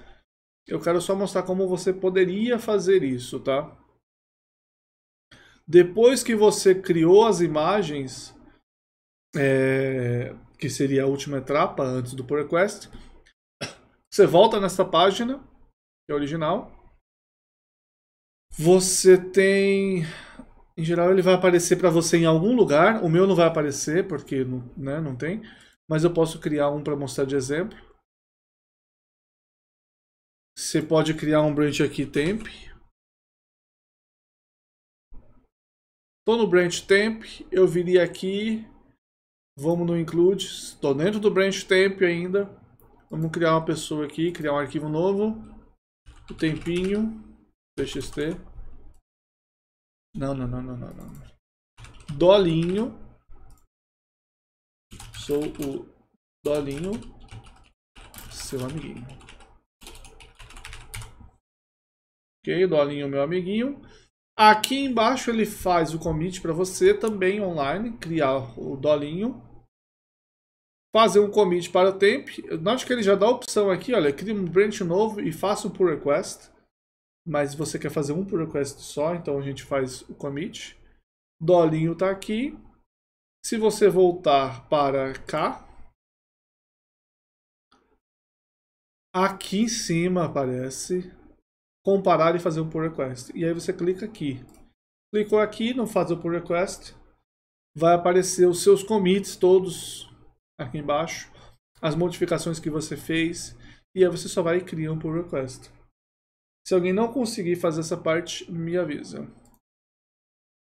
eu quero só mostrar como você poderia fazer isso, tá? Depois que você criou as imagens, é, que seria a última etapa antes do pull request, você volta nessa página, que é original. Você tem em geral ele vai aparecer para você em algum lugar. O meu não vai aparecer porque né, não tem. Mas eu posso criar um para mostrar de exemplo. Você pode criar um branch aqui temp. Estou no branch temp. Eu viria aqui. Vamos no include. Estou dentro do branch temp ainda. Vamos criar uma pessoa aqui. Criar um arquivo novo. O tempinho. TXT. Não, não, não, não, não, não. Dolinho. Sou o Dolinho, seu amiguinho. Ok, Dolinho, meu amiguinho. Aqui embaixo ele faz o commit para você também online, criar o Dolinho. Fazer um commit para o Temp. Note que ele já dá a opção aqui, olha, cria um branch novo e faça um pull request mas você quer fazer um pull request só, então a gente faz o commit. Dolinho está aqui. Se você voltar para cá, aqui em cima aparece comparar e fazer um pull request. E aí você clica aqui. Clicou aqui, não faz o pull request, vai aparecer os seus commits todos aqui embaixo, as modificações que você fez, e aí você só vai criar um pull request. Se alguém não conseguir fazer essa parte, me avisa.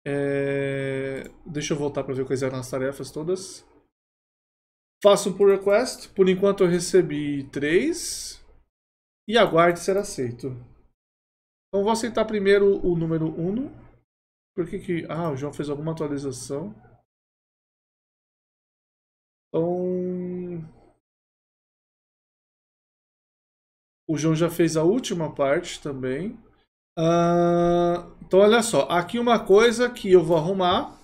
É... Deixa eu voltar para ver quais eram as tarefas todas. Faça um pull request. Por enquanto eu recebi três. E aguarde ser aceito. Então vou aceitar primeiro o número 1. Por que que... Ah, o João fez alguma atualização. Então... O João já fez a última parte também. Uh, então, olha só. Aqui uma coisa que eu vou arrumar.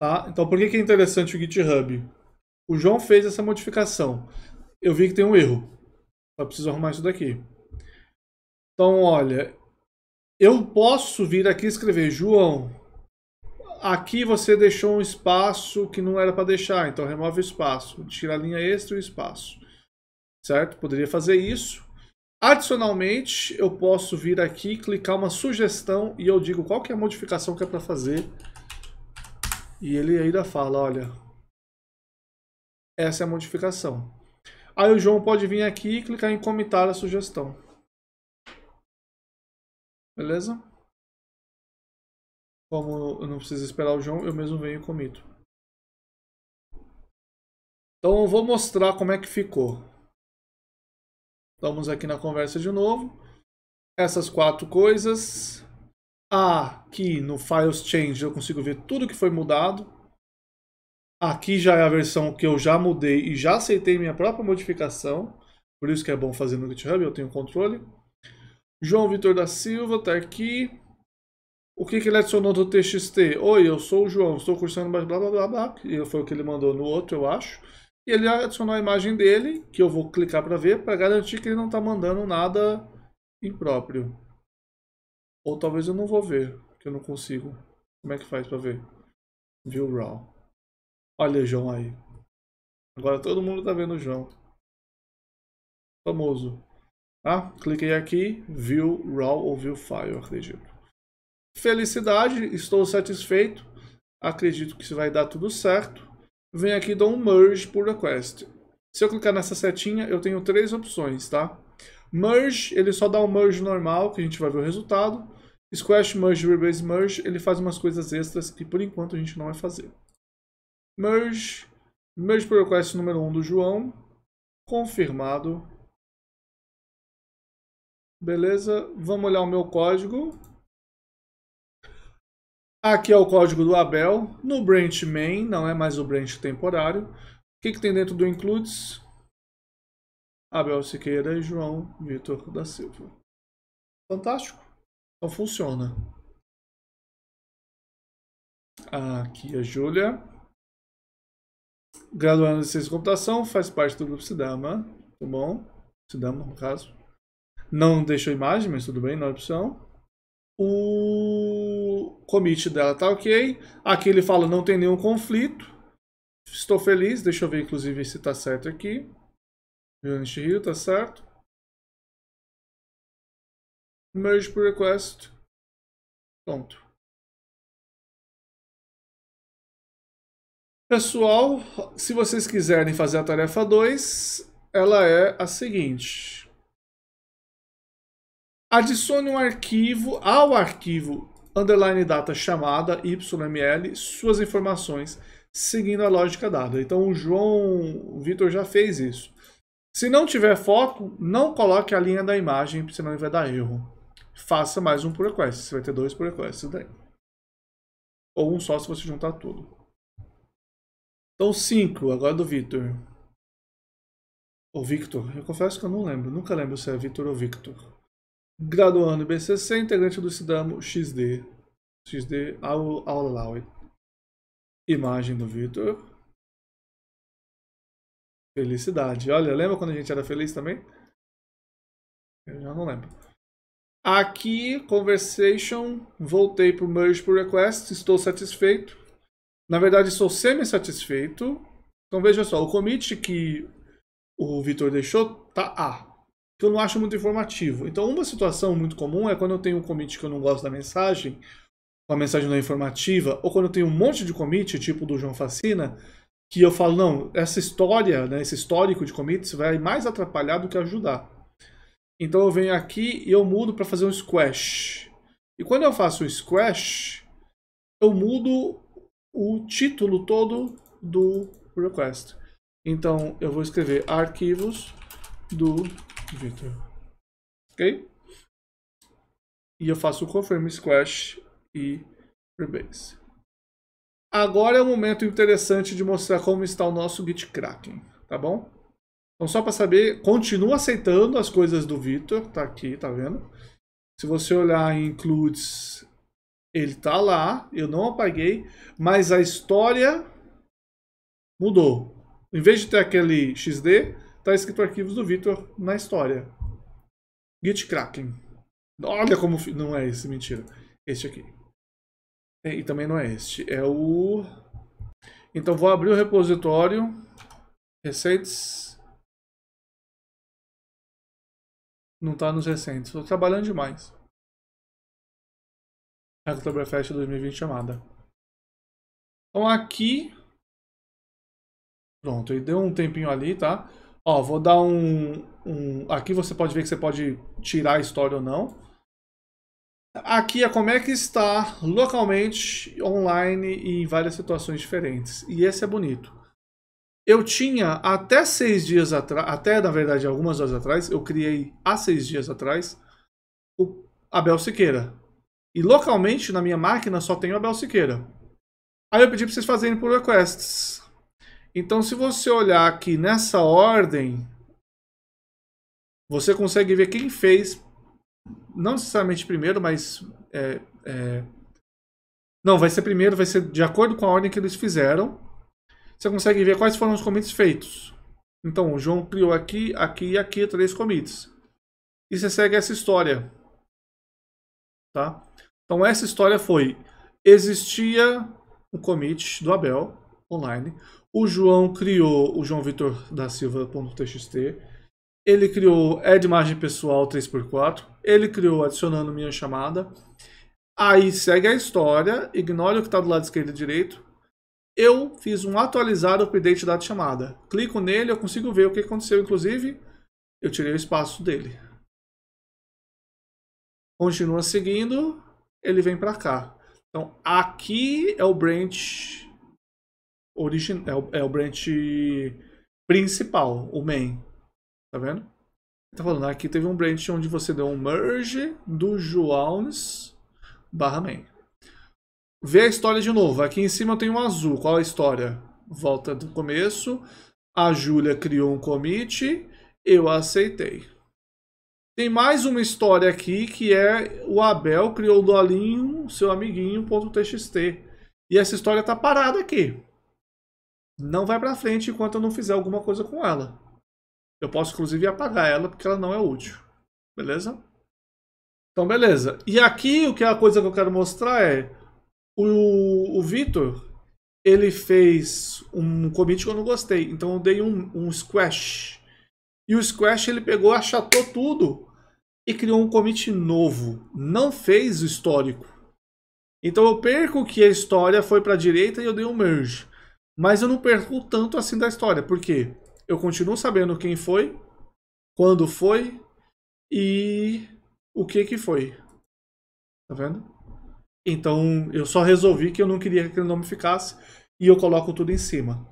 Tá? Então, por que, que é interessante o GitHub? O João fez essa modificação. Eu vi que tem um erro. Eu preciso arrumar isso daqui. Então, olha. Eu posso vir aqui escrever, João, aqui você deixou um espaço que não era para deixar, então remove o espaço. Tira a linha extra e o espaço. Certo? Poderia fazer isso. Adicionalmente, eu posso vir aqui, clicar uma sugestão e eu digo qual que é a modificação que é para fazer. E ele ainda fala, olha, essa é a modificação. Aí o João pode vir aqui e clicar em comentar a sugestão. Beleza? Como eu não preciso esperar o João, eu mesmo venho e comito. Então eu vou mostrar como é que ficou. Estamos aqui na conversa de novo. Essas quatro coisas. Aqui no Files Change eu consigo ver tudo que foi mudado. Aqui já é a versão que eu já mudei e já aceitei minha própria modificação. Por isso que é bom fazer no GitHub, eu tenho controle. João Vitor da Silva está aqui. O que, que ele adicionou do TXT? Oi, eu sou o João, estou cursando blá blá blá blá. E foi o que ele mandou no outro, eu acho. E ele adicionou a imagem dele, que eu vou clicar para ver, para garantir que ele não está mandando nada impróprio. Ou talvez eu não vou ver, porque eu não consigo. Como é que faz para ver? View RAW. Olha o João aí. Agora todo mundo está vendo o João. Famoso. Tá? Cliquei aqui, View RAW ou View File, acredito. Felicidade, estou satisfeito. Acredito que vai dar tudo certo venho aqui e dou um merge por request. Se eu clicar nessa setinha, eu tenho três opções, tá? Merge, ele só dá um merge normal, que a gente vai ver o resultado. Squash Merge, Rebase Merge, ele faz umas coisas extras que por enquanto a gente não vai fazer. Merge, Merge por request número 1 um do João, confirmado. Beleza, vamos olhar o meu código. Aqui é o código do Abel. No branch main, não é mais o branch temporário. O que, que tem dentro do includes? Abel Siqueira e João Vitor da Silva. Fantástico. Então funciona. Aqui a é Júlia. Graduando em Ciência de Computação, faz parte do grupo Sidama. Tudo bom? Sidama, no caso. Não deixou imagem, mas tudo bem, não é opção. O o commit dela tá ok. Aqui ele fala não tem nenhum conflito. Estou feliz, deixa eu ver inclusive se tá certo aqui. Unity Rio, tá certo. Merge por request. Pronto. Pessoal, se vocês quiserem fazer a tarefa 2, ela é a seguinte. Adicione um arquivo ao arquivo underline data chamada, YML, suas informações, seguindo a lógica dada. Então o João Vitor já fez isso. Se não tiver foto, não coloque a linha da imagem, senão ele vai dar erro. Faça mais um por request, você vai ter dois por requests daí. Ou um só se você juntar tudo. Então 5, agora do Vitor. Ou Victor, eu confesso que eu não lembro, nunca lembro se é Vitor ou Victor. Graduando BCC, integrante do Sidamo XD. XD ao Aulaui. Imagem do Vitor. Felicidade. Olha, lembra quando a gente era feliz também? Eu já não lembro. Aqui, conversation, voltei para o merge por request, estou satisfeito. Na verdade, estou semi-satisfeito. Então veja só, o commit que o Vitor deixou tá A que eu não acho muito informativo. Então, uma situação muito comum é quando eu tenho um commit que eu não gosto da mensagem, uma mensagem não informativa, ou quando eu tenho um monte de commit, tipo do João Facina, que eu falo, não, essa história, né, esse histórico de commits vai mais atrapalhar do que ajudar. Então eu venho aqui e eu mudo para fazer um squash. E quando eu faço um squash, eu mudo o título todo do request. Então eu vou escrever arquivos do Victor. É. Ok? E eu faço o confirm squash e rebase. Agora é o um momento interessante de mostrar como está o nosso Git tá bom? Então só para saber, continua aceitando as coisas do Victor, tá aqui, tá vendo? Se você olhar em includes, ele tá lá, eu não apaguei, mas a história mudou. Em vez de ter aquele XD, está escrito arquivos do Victor na história. Git Kraken. Olha como... Não é esse, mentira. Este aqui. É, e também não é este. É o... Então vou abrir o repositório. Recentes. Não está nos recentes. Estou trabalhando demais. Oktoberfest 2020 chamada. Então aqui... Pronto, ele deu um tempinho ali, tá? Ó, vou dar um, um, Aqui você pode ver que você pode tirar a história ou não. Aqui é como é que está localmente, online e em várias situações diferentes. E esse é bonito. Eu tinha até seis dias atrás, até na verdade algumas horas atrás, eu criei há seis dias atrás o Abel Siqueira. E localmente na minha máquina só tem o Abel Siqueira. Aí eu pedi para vocês fazerem por requests. Então, se você olhar aqui nessa ordem, você consegue ver quem fez, não necessariamente primeiro, mas... É, é, não, vai ser primeiro, vai ser de acordo com a ordem que eles fizeram. Você consegue ver quais foram os commits feitos. Então, o João criou aqui, aqui e aqui três commits. E você segue essa história. Tá? Então, essa história foi... Existia um commit do Abel online o João criou o João Vitor da Silva.txt. Ele criou de margem pessoal 3x4. Ele criou adicionando minha chamada. Aí segue a história, ignore o que está do lado esquerdo e direito. Eu fiz um atualizar update da chamada. Clico nele, eu consigo ver o que aconteceu. Inclusive, eu tirei o espaço dele. Continua seguindo, ele vem para cá. Então, aqui é o branch origin, é, o, é o branch principal, o main. Tá vendo? Tá falando, aqui teve um branch onde você deu um merge do Jones barra main. Vê a história de novo. Aqui em cima eu tenho um azul. Qual a história? Volta do começo. A Júlia criou um commit. Eu aceitei. Tem mais uma história aqui que é o Abel criou o Dolinho, seu amiguinho.txt. E essa história está parada aqui não vai para frente enquanto eu não fizer alguma coisa com ela. Eu posso, inclusive, apagar ela porque ela não é útil. Beleza? Então, beleza. E aqui, o que é a coisa que eu quero mostrar é... O, o Vitor, ele fez um commit que eu não gostei. Então, eu dei um, um squash. E o squash, ele pegou, achatou tudo e criou um commit novo. Não fez o histórico. Então, eu perco que a história foi para a direita e eu dei um merge. Mas eu não perco tanto assim da história, porque eu continuo sabendo quem foi, quando foi e o que que foi. Tá vendo? Então eu só resolvi que eu não queria que aquele nome ficasse e eu coloco tudo em cima.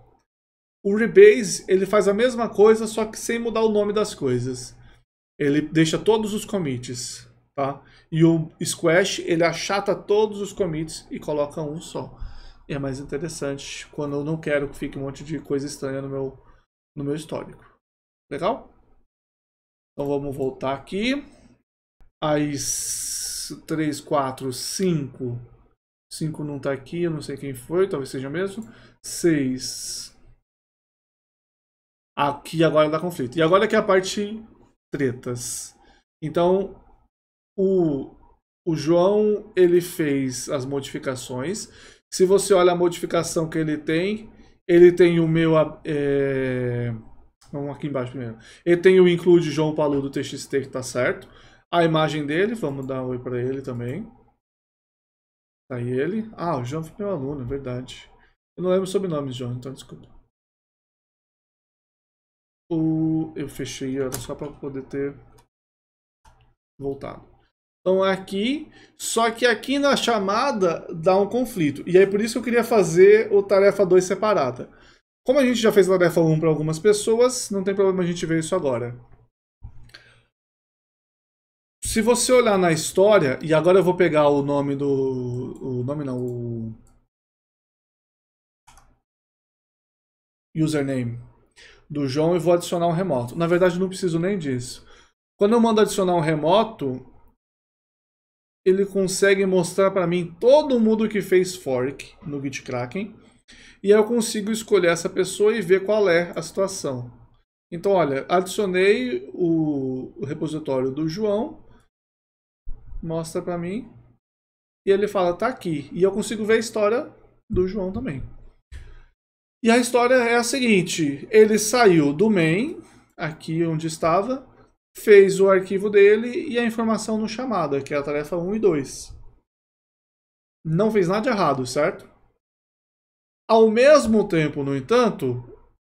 O Rebase ele faz a mesma coisa, só que sem mudar o nome das coisas. Ele deixa todos os commits, tá? E o Squash ele achata todos os commits e coloca um só é mais interessante quando eu não quero que fique um monte de coisa estranha no meu, no meu histórico. Legal? Então vamos voltar aqui. aí 3, 4, 5. 5 não está aqui, eu não sei quem foi, talvez seja mesmo. 6. Aqui agora dá conflito. E agora que é a parte tretas. Então, o, o João ele fez as modificações se você olha a modificação que ele tem, ele tem o meu... É... Vamos aqui embaixo primeiro. Ele tem o include João Paludo TXT que tá certo. A imagem dele, vamos dar um oi para ele também. Tá aí ele. Ah, o João foi meu aluno, é verdade. Eu não lembro o sobrenome João, então desculpa. O... Eu fechei, era só para poder ter voltado. Então aqui, só que aqui na chamada dá um conflito. E aí por isso que eu queria fazer o tarefa 2 separada. Como a gente já fez a tarefa 1 para algumas pessoas, não tem problema a gente ver isso agora. Se você olhar na história, e agora eu vou pegar o nome do... o nome não, o... username do João e vou adicionar um remoto. Na verdade não preciso nem disso. Quando eu mando adicionar um remoto, ele consegue mostrar para mim todo mundo que fez fork no Gitkraken. E aí eu consigo escolher essa pessoa e ver qual é a situação. Então, olha, adicionei o, repositório do João, mostra para mim, e ele fala, tá aqui. E eu consigo ver a história do João também. E a história é a seguinte, ele saiu do main, aqui onde estava, fez o arquivo dele e a informação no chamado, que é a tarefa 1 e 2. Não fez nada de errado, certo? Ao mesmo tempo, no entanto,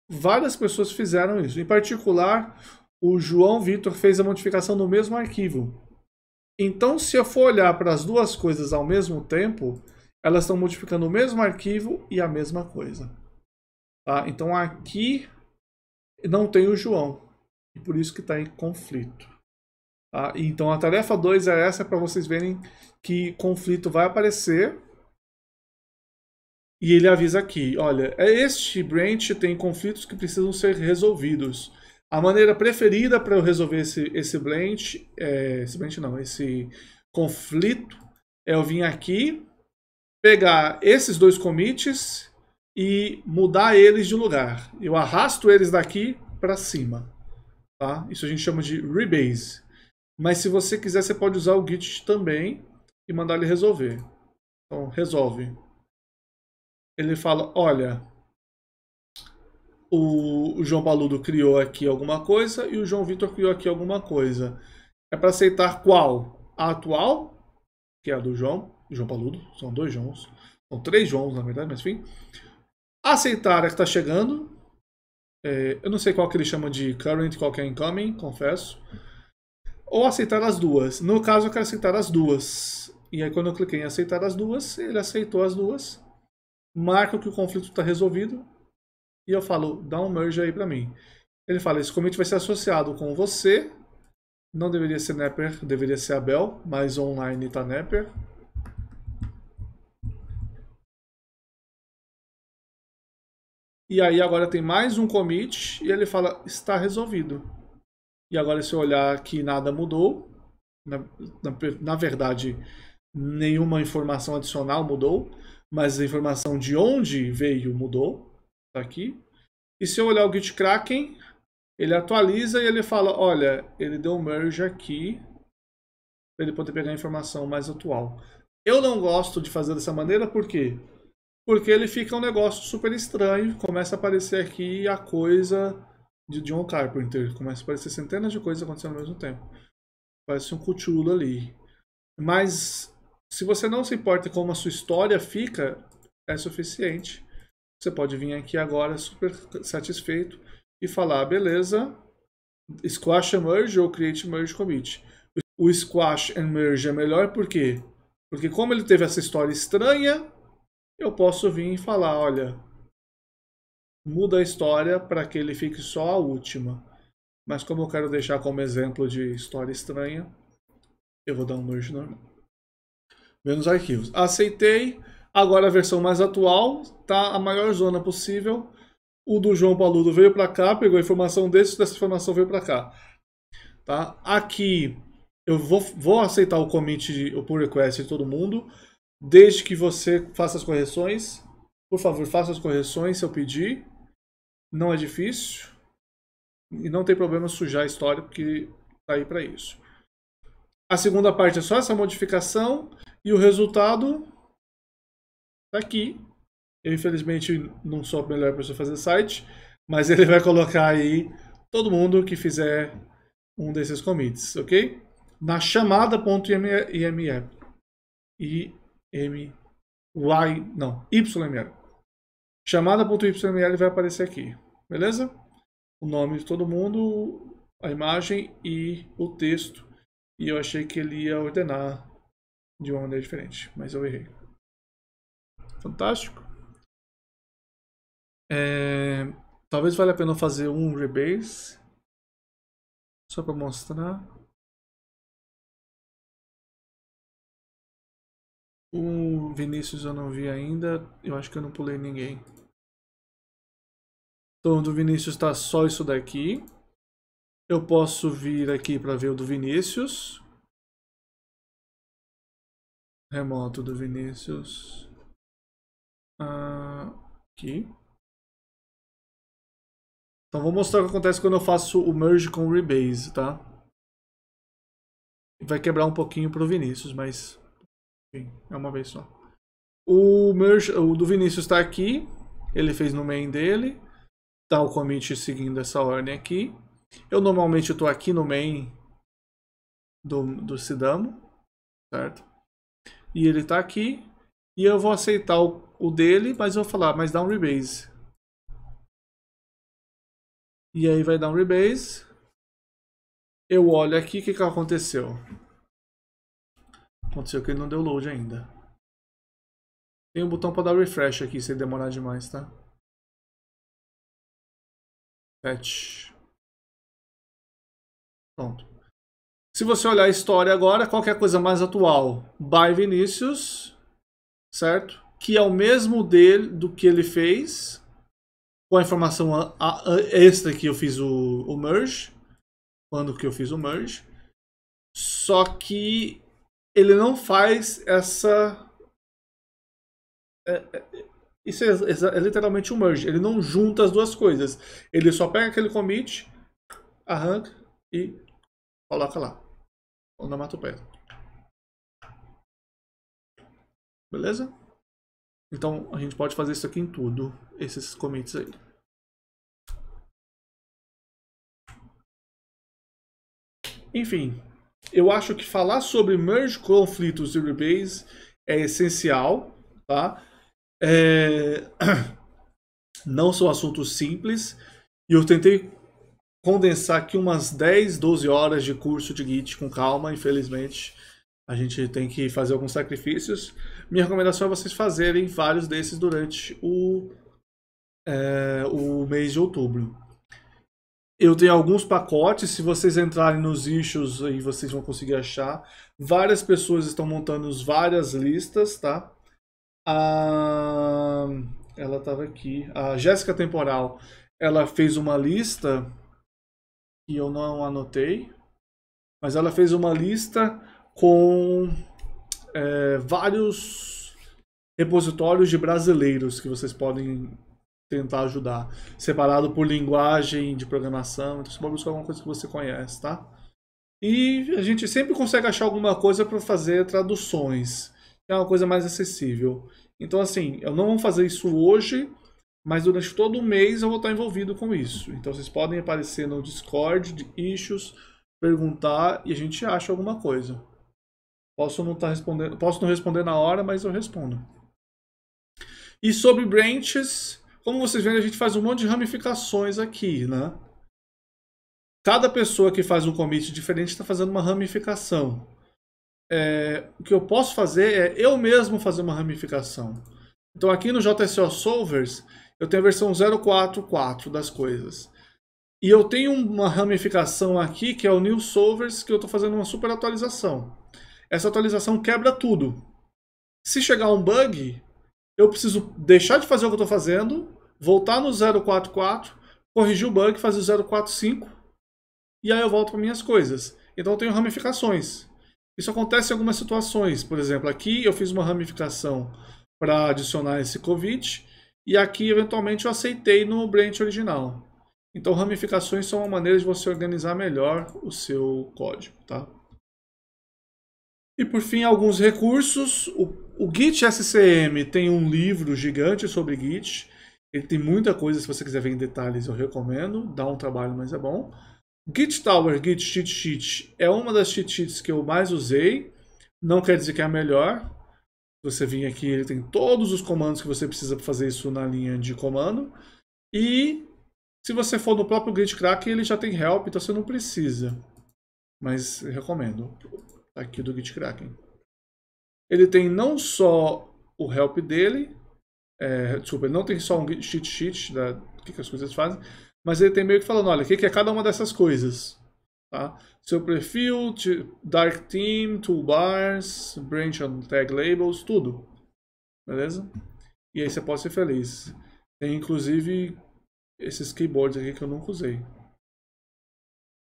várias pessoas fizeram isso. Em particular, o João Vitor fez a modificação no mesmo arquivo. Então, se eu for olhar para as duas coisas ao mesmo tempo, elas estão modificando o mesmo arquivo e a mesma coisa. Tá? Então, aqui não tem o João. E por isso que está em conflito. Ah, então a tarefa 2 é essa para vocês verem que conflito vai aparecer. E ele avisa aqui, olha, é este branch tem conflitos que precisam ser resolvidos. A maneira preferida para eu resolver esse, esse branch, é, esse branch não, esse conflito, é eu vir aqui, pegar esses dois commits e mudar eles de lugar. Eu arrasto eles daqui para cima. Tá? Isso a gente chama de rebase. Mas se você quiser, você pode usar o git também e mandar ele resolver. Então, resolve. Ele fala, olha, o João Paludo criou aqui alguma coisa e o João Vitor criou aqui alguma coisa. É para aceitar qual? A atual, que é a do João, João Paludo, são dois Joãos, são três Joãos na verdade, mas enfim. Aceitar a é que está chegando, é, eu não sei qual que ele chama de current e qual que é incoming, confesso. Ou aceitar as duas. No caso, eu quero aceitar as duas. E aí, quando eu cliquei em aceitar as duas, ele aceitou as duas. Marca que o conflito está resolvido. E eu falo, dá um merge aí para mim. Ele fala, esse commit vai ser associado com você. Não deveria ser Napper, deveria ser Abel, mas online está Napper. E aí agora tem mais um commit e ele fala, está resolvido. E agora se eu olhar que nada mudou, na, na, na verdade nenhuma informação adicional mudou, mas a informação de onde veio mudou, tá aqui. E se eu olhar o Git Kraken, ele atualiza e ele fala, olha, ele deu um merge aqui, para ele poder pegar a informação mais atual. Eu não gosto de fazer dessa maneira, por quê? Porque porque ele fica um negócio super estranho, começa a aparecer aqui a coisa de John Carpenter, começa a aparecer centenas de coisas acontecendo ao mesmo tempo. Parece um cutulo ali. Mas se você não se importa com como a sua história fica, é suficiente. Você pode vir aqui agora super satisfeito e falar, beleza, Squash and Merge ou Create Merge Commit. O Squash and Merge é melhor por quê? Porque como ele teve essa história estranha, eu posso vir e falar, olha, muda a história para que ele fique só a última. Mas como eu quero deixar como exemplo de história estranha, eu vou dar um merge normal. Menos arquivos. Aceitei. Agora a versão mais atual, está a maior zona possível. O do João Paludo veio para cá, pegou a informação desse, dessa informação veio para cá. Tá? Aqui eu vou, vou aceitar o commit, o pull request de todo mundo desde que você faça as correções. Por favor, faça as correções se eu pedir. Não é difícil. E não tem problema sujar a história, porque está aí para isso. A segunda parte é só essa modificação. E o resultado está aqui. Eu, infelizmente, não sou a melhor pessoa fazer site. Mas ele vai colocar aí todo mundo que fizer um desses commits, ok? Na chamada.ime. M Y, não, YML. Chamada.yml vai aparecer aqui, beleza? O nome de todo mundo, a imagem e o texto. E eu achei que ele ia ordenar de uma maneira diferente, mas eu errei. Fantástico. É, talvez valha a pena fazer um rebase, só para mostrar. O Vinícius eu não vi ainda. Eu acho que eu não pulei ninguém. Então, do Vinícius está só isso daqui. Eu posso vir aqui para ver o do Vinícius. Remoto do Vinícius. Ah, aqui. Então, vou mostrar o que acontece quando eu faço o merge com o rebase, tá? Vai quebrar um pouquinho para o Vinícius, mas é uma vez só. O, meu, o do Vinícius está aqui. Ele fez no main dele. Tá o commit seguindo essa ordem aqui. Eu normalmente estou aqui no main do, do Sidamo. Certo? E ele está aqui. E eu vou aceitar o, o dele, mas eu vou falar, ah, mas dá um rebase. E aí vai dar um rebase. Eu olho aqui, o que, que aconteceu? Aconteceu que ele não deu load ainda. Tem um botão para dar refresh aqui se demorar demais, tá? Patch. Pronto. Se você olhar a história agora, qualquer é coisa mais atual? By Vinicius, certo? Que é o mesmo dele do que ele fez, com a informação a, a, a extra que eu fiz o, o merge, quando que eu fiz o merge. Só que ele não faz essa. É, é, isso é, é, é, literalmente um merge. Ele não junta as duas coisas. Ele só pega aquele commit, arranca e coloca lá. Onomatopeia. Beleza? Então a gente pode fazer isso aqui em tudo, esses commits aí. Enfim, eu acho que falar sobre merge conflitos e rebase é essencial, tá? É... Não são assuntos simples e eu tentei condensar aqui umas 10, 12 horas de curso de Git com calma, infelizmente a gente tem que fazer alguns sacrifícios. Minha recomendação é vocês fazerem vários desses durante o, é, o mês de outubro, eu tenho alguns pacotes, se vocês entrarem nos issues aí vocês vão conseguir achar. Várias pessoas estão montando várias listas, tá? A... Ah, ela estava aqui. A Jéssica Temporal, ela fez uma lista que eu não anotei, mas ela fez uma lista com é, vários repositórios de brasileiros que vocês podem tentar ajudar. Separado por linguagem de programação, então você pode buscar alguma é coisa que você conhece, tá? E a gente sempre consegue achar alguma coisa para fazer traduções, é uma coisa mais acessível. Então, assim, eu não vou fazer isso hoje, mas durante todo o mês eu vou estar envolvido com isso. Então, vocês podem aparecer no Discord de issues, perguntar e a gente acha alguma coisa. Posso não, estar tá respondendo, posso não responder na hora, mas eu respondo. E sobre branches, como vocês veem, a gente faz um monte de ramificações aqui, né? Cada pessoa que faz um commit diferente está fazendo uma ramificação. É, o que eu posso fazer é eu mesmo fazer uma ramificação. Então aqui no JSO Solvers, eu tenho a versão 0.4.4 das coisas. E eu tenho uma ramificação aqui, que é o New Solvers, que eu estou fazendo uma super atualização. Essa atualização quebra tudo. Se chegar um bug, eu preciso deixar de fazer o que eu estou fazendo voltar no 044, corrigir o bug, fazer o 045 e aí eu volto para minhas coisas. Então eu tenho ramificações. Isso acontece em algumas situações. Por exemplo, aqui eu fiz uma ramificação para adicionar esse covid e aqui eventualmente eu aceitei no branch original. Então ramificações são uma maneira de você organizar melhor o seu código, tá? E por fim, alguns recursos. O, o Git SCM tem um livro gigante sobre Git. Ele tem muita coisa, se você quiser ver em detalhes, eu recomendo. Dá um trabalho, mas é bom. Git Tower, Git Cheat Sheet é uma das cheat sheets que eu mais usei. Não quer dizer que é a melhor. Você vir aqui, ele tem todos os comandos que você precisa para fazer isso na linha de comando. E se você for no próprio Git Crack, ele já tem help, então você não precisa. Mas recomendo. Tá aqui do Git Kraken. Ele tem não só o help dele, é, desculpa, ele não tem só um cheat sheet da que, que as coisas fazem, mas ele tem meio que falando, olha, o que, que é cada uma dessas coisas. Tá? Seu perfil, Dark Team, Toolbars, Branch on Tag Labels, tudo. Beleza? E aí você pode ser feliz. Tem inclusive esses keyboards aqui que eu nunca usei.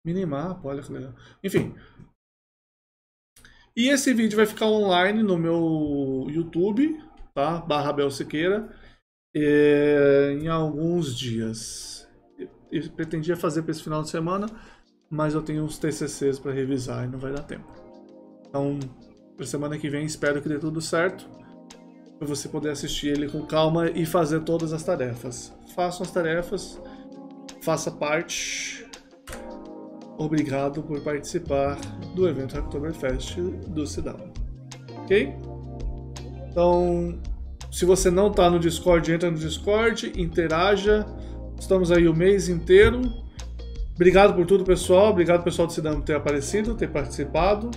minimap olha que legal. Enfim. E esse vídeo vai ficar online no meu YouTube tá? Barra Bel Siqueira, é, em alguns dias. Eu, pretendia fazer para esse final de semana, mas eu tenho uns TCCs para revisar e não vai dar tempo. Então, para semana que vem, espero que dê tudo certo. Para você poder assistir ele com calma e fazer todas as tarefas. Façam as tarefas, faça parte. Obrigado por participar do evento Oktoberfest do Cidadão. Ok? Então, se você não está no Discord, entra no Discord, interaja. Estamos aí o mês inteiro. Obrigado por tudo, pessoal. Obrigado, pessoal do Cidamo, por ter aparecido, ter participado.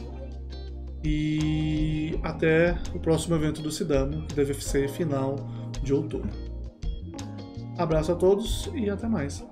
E até o próximo evento do Cidamo, que deve ser final de outubro. Abraço a todos e até mais.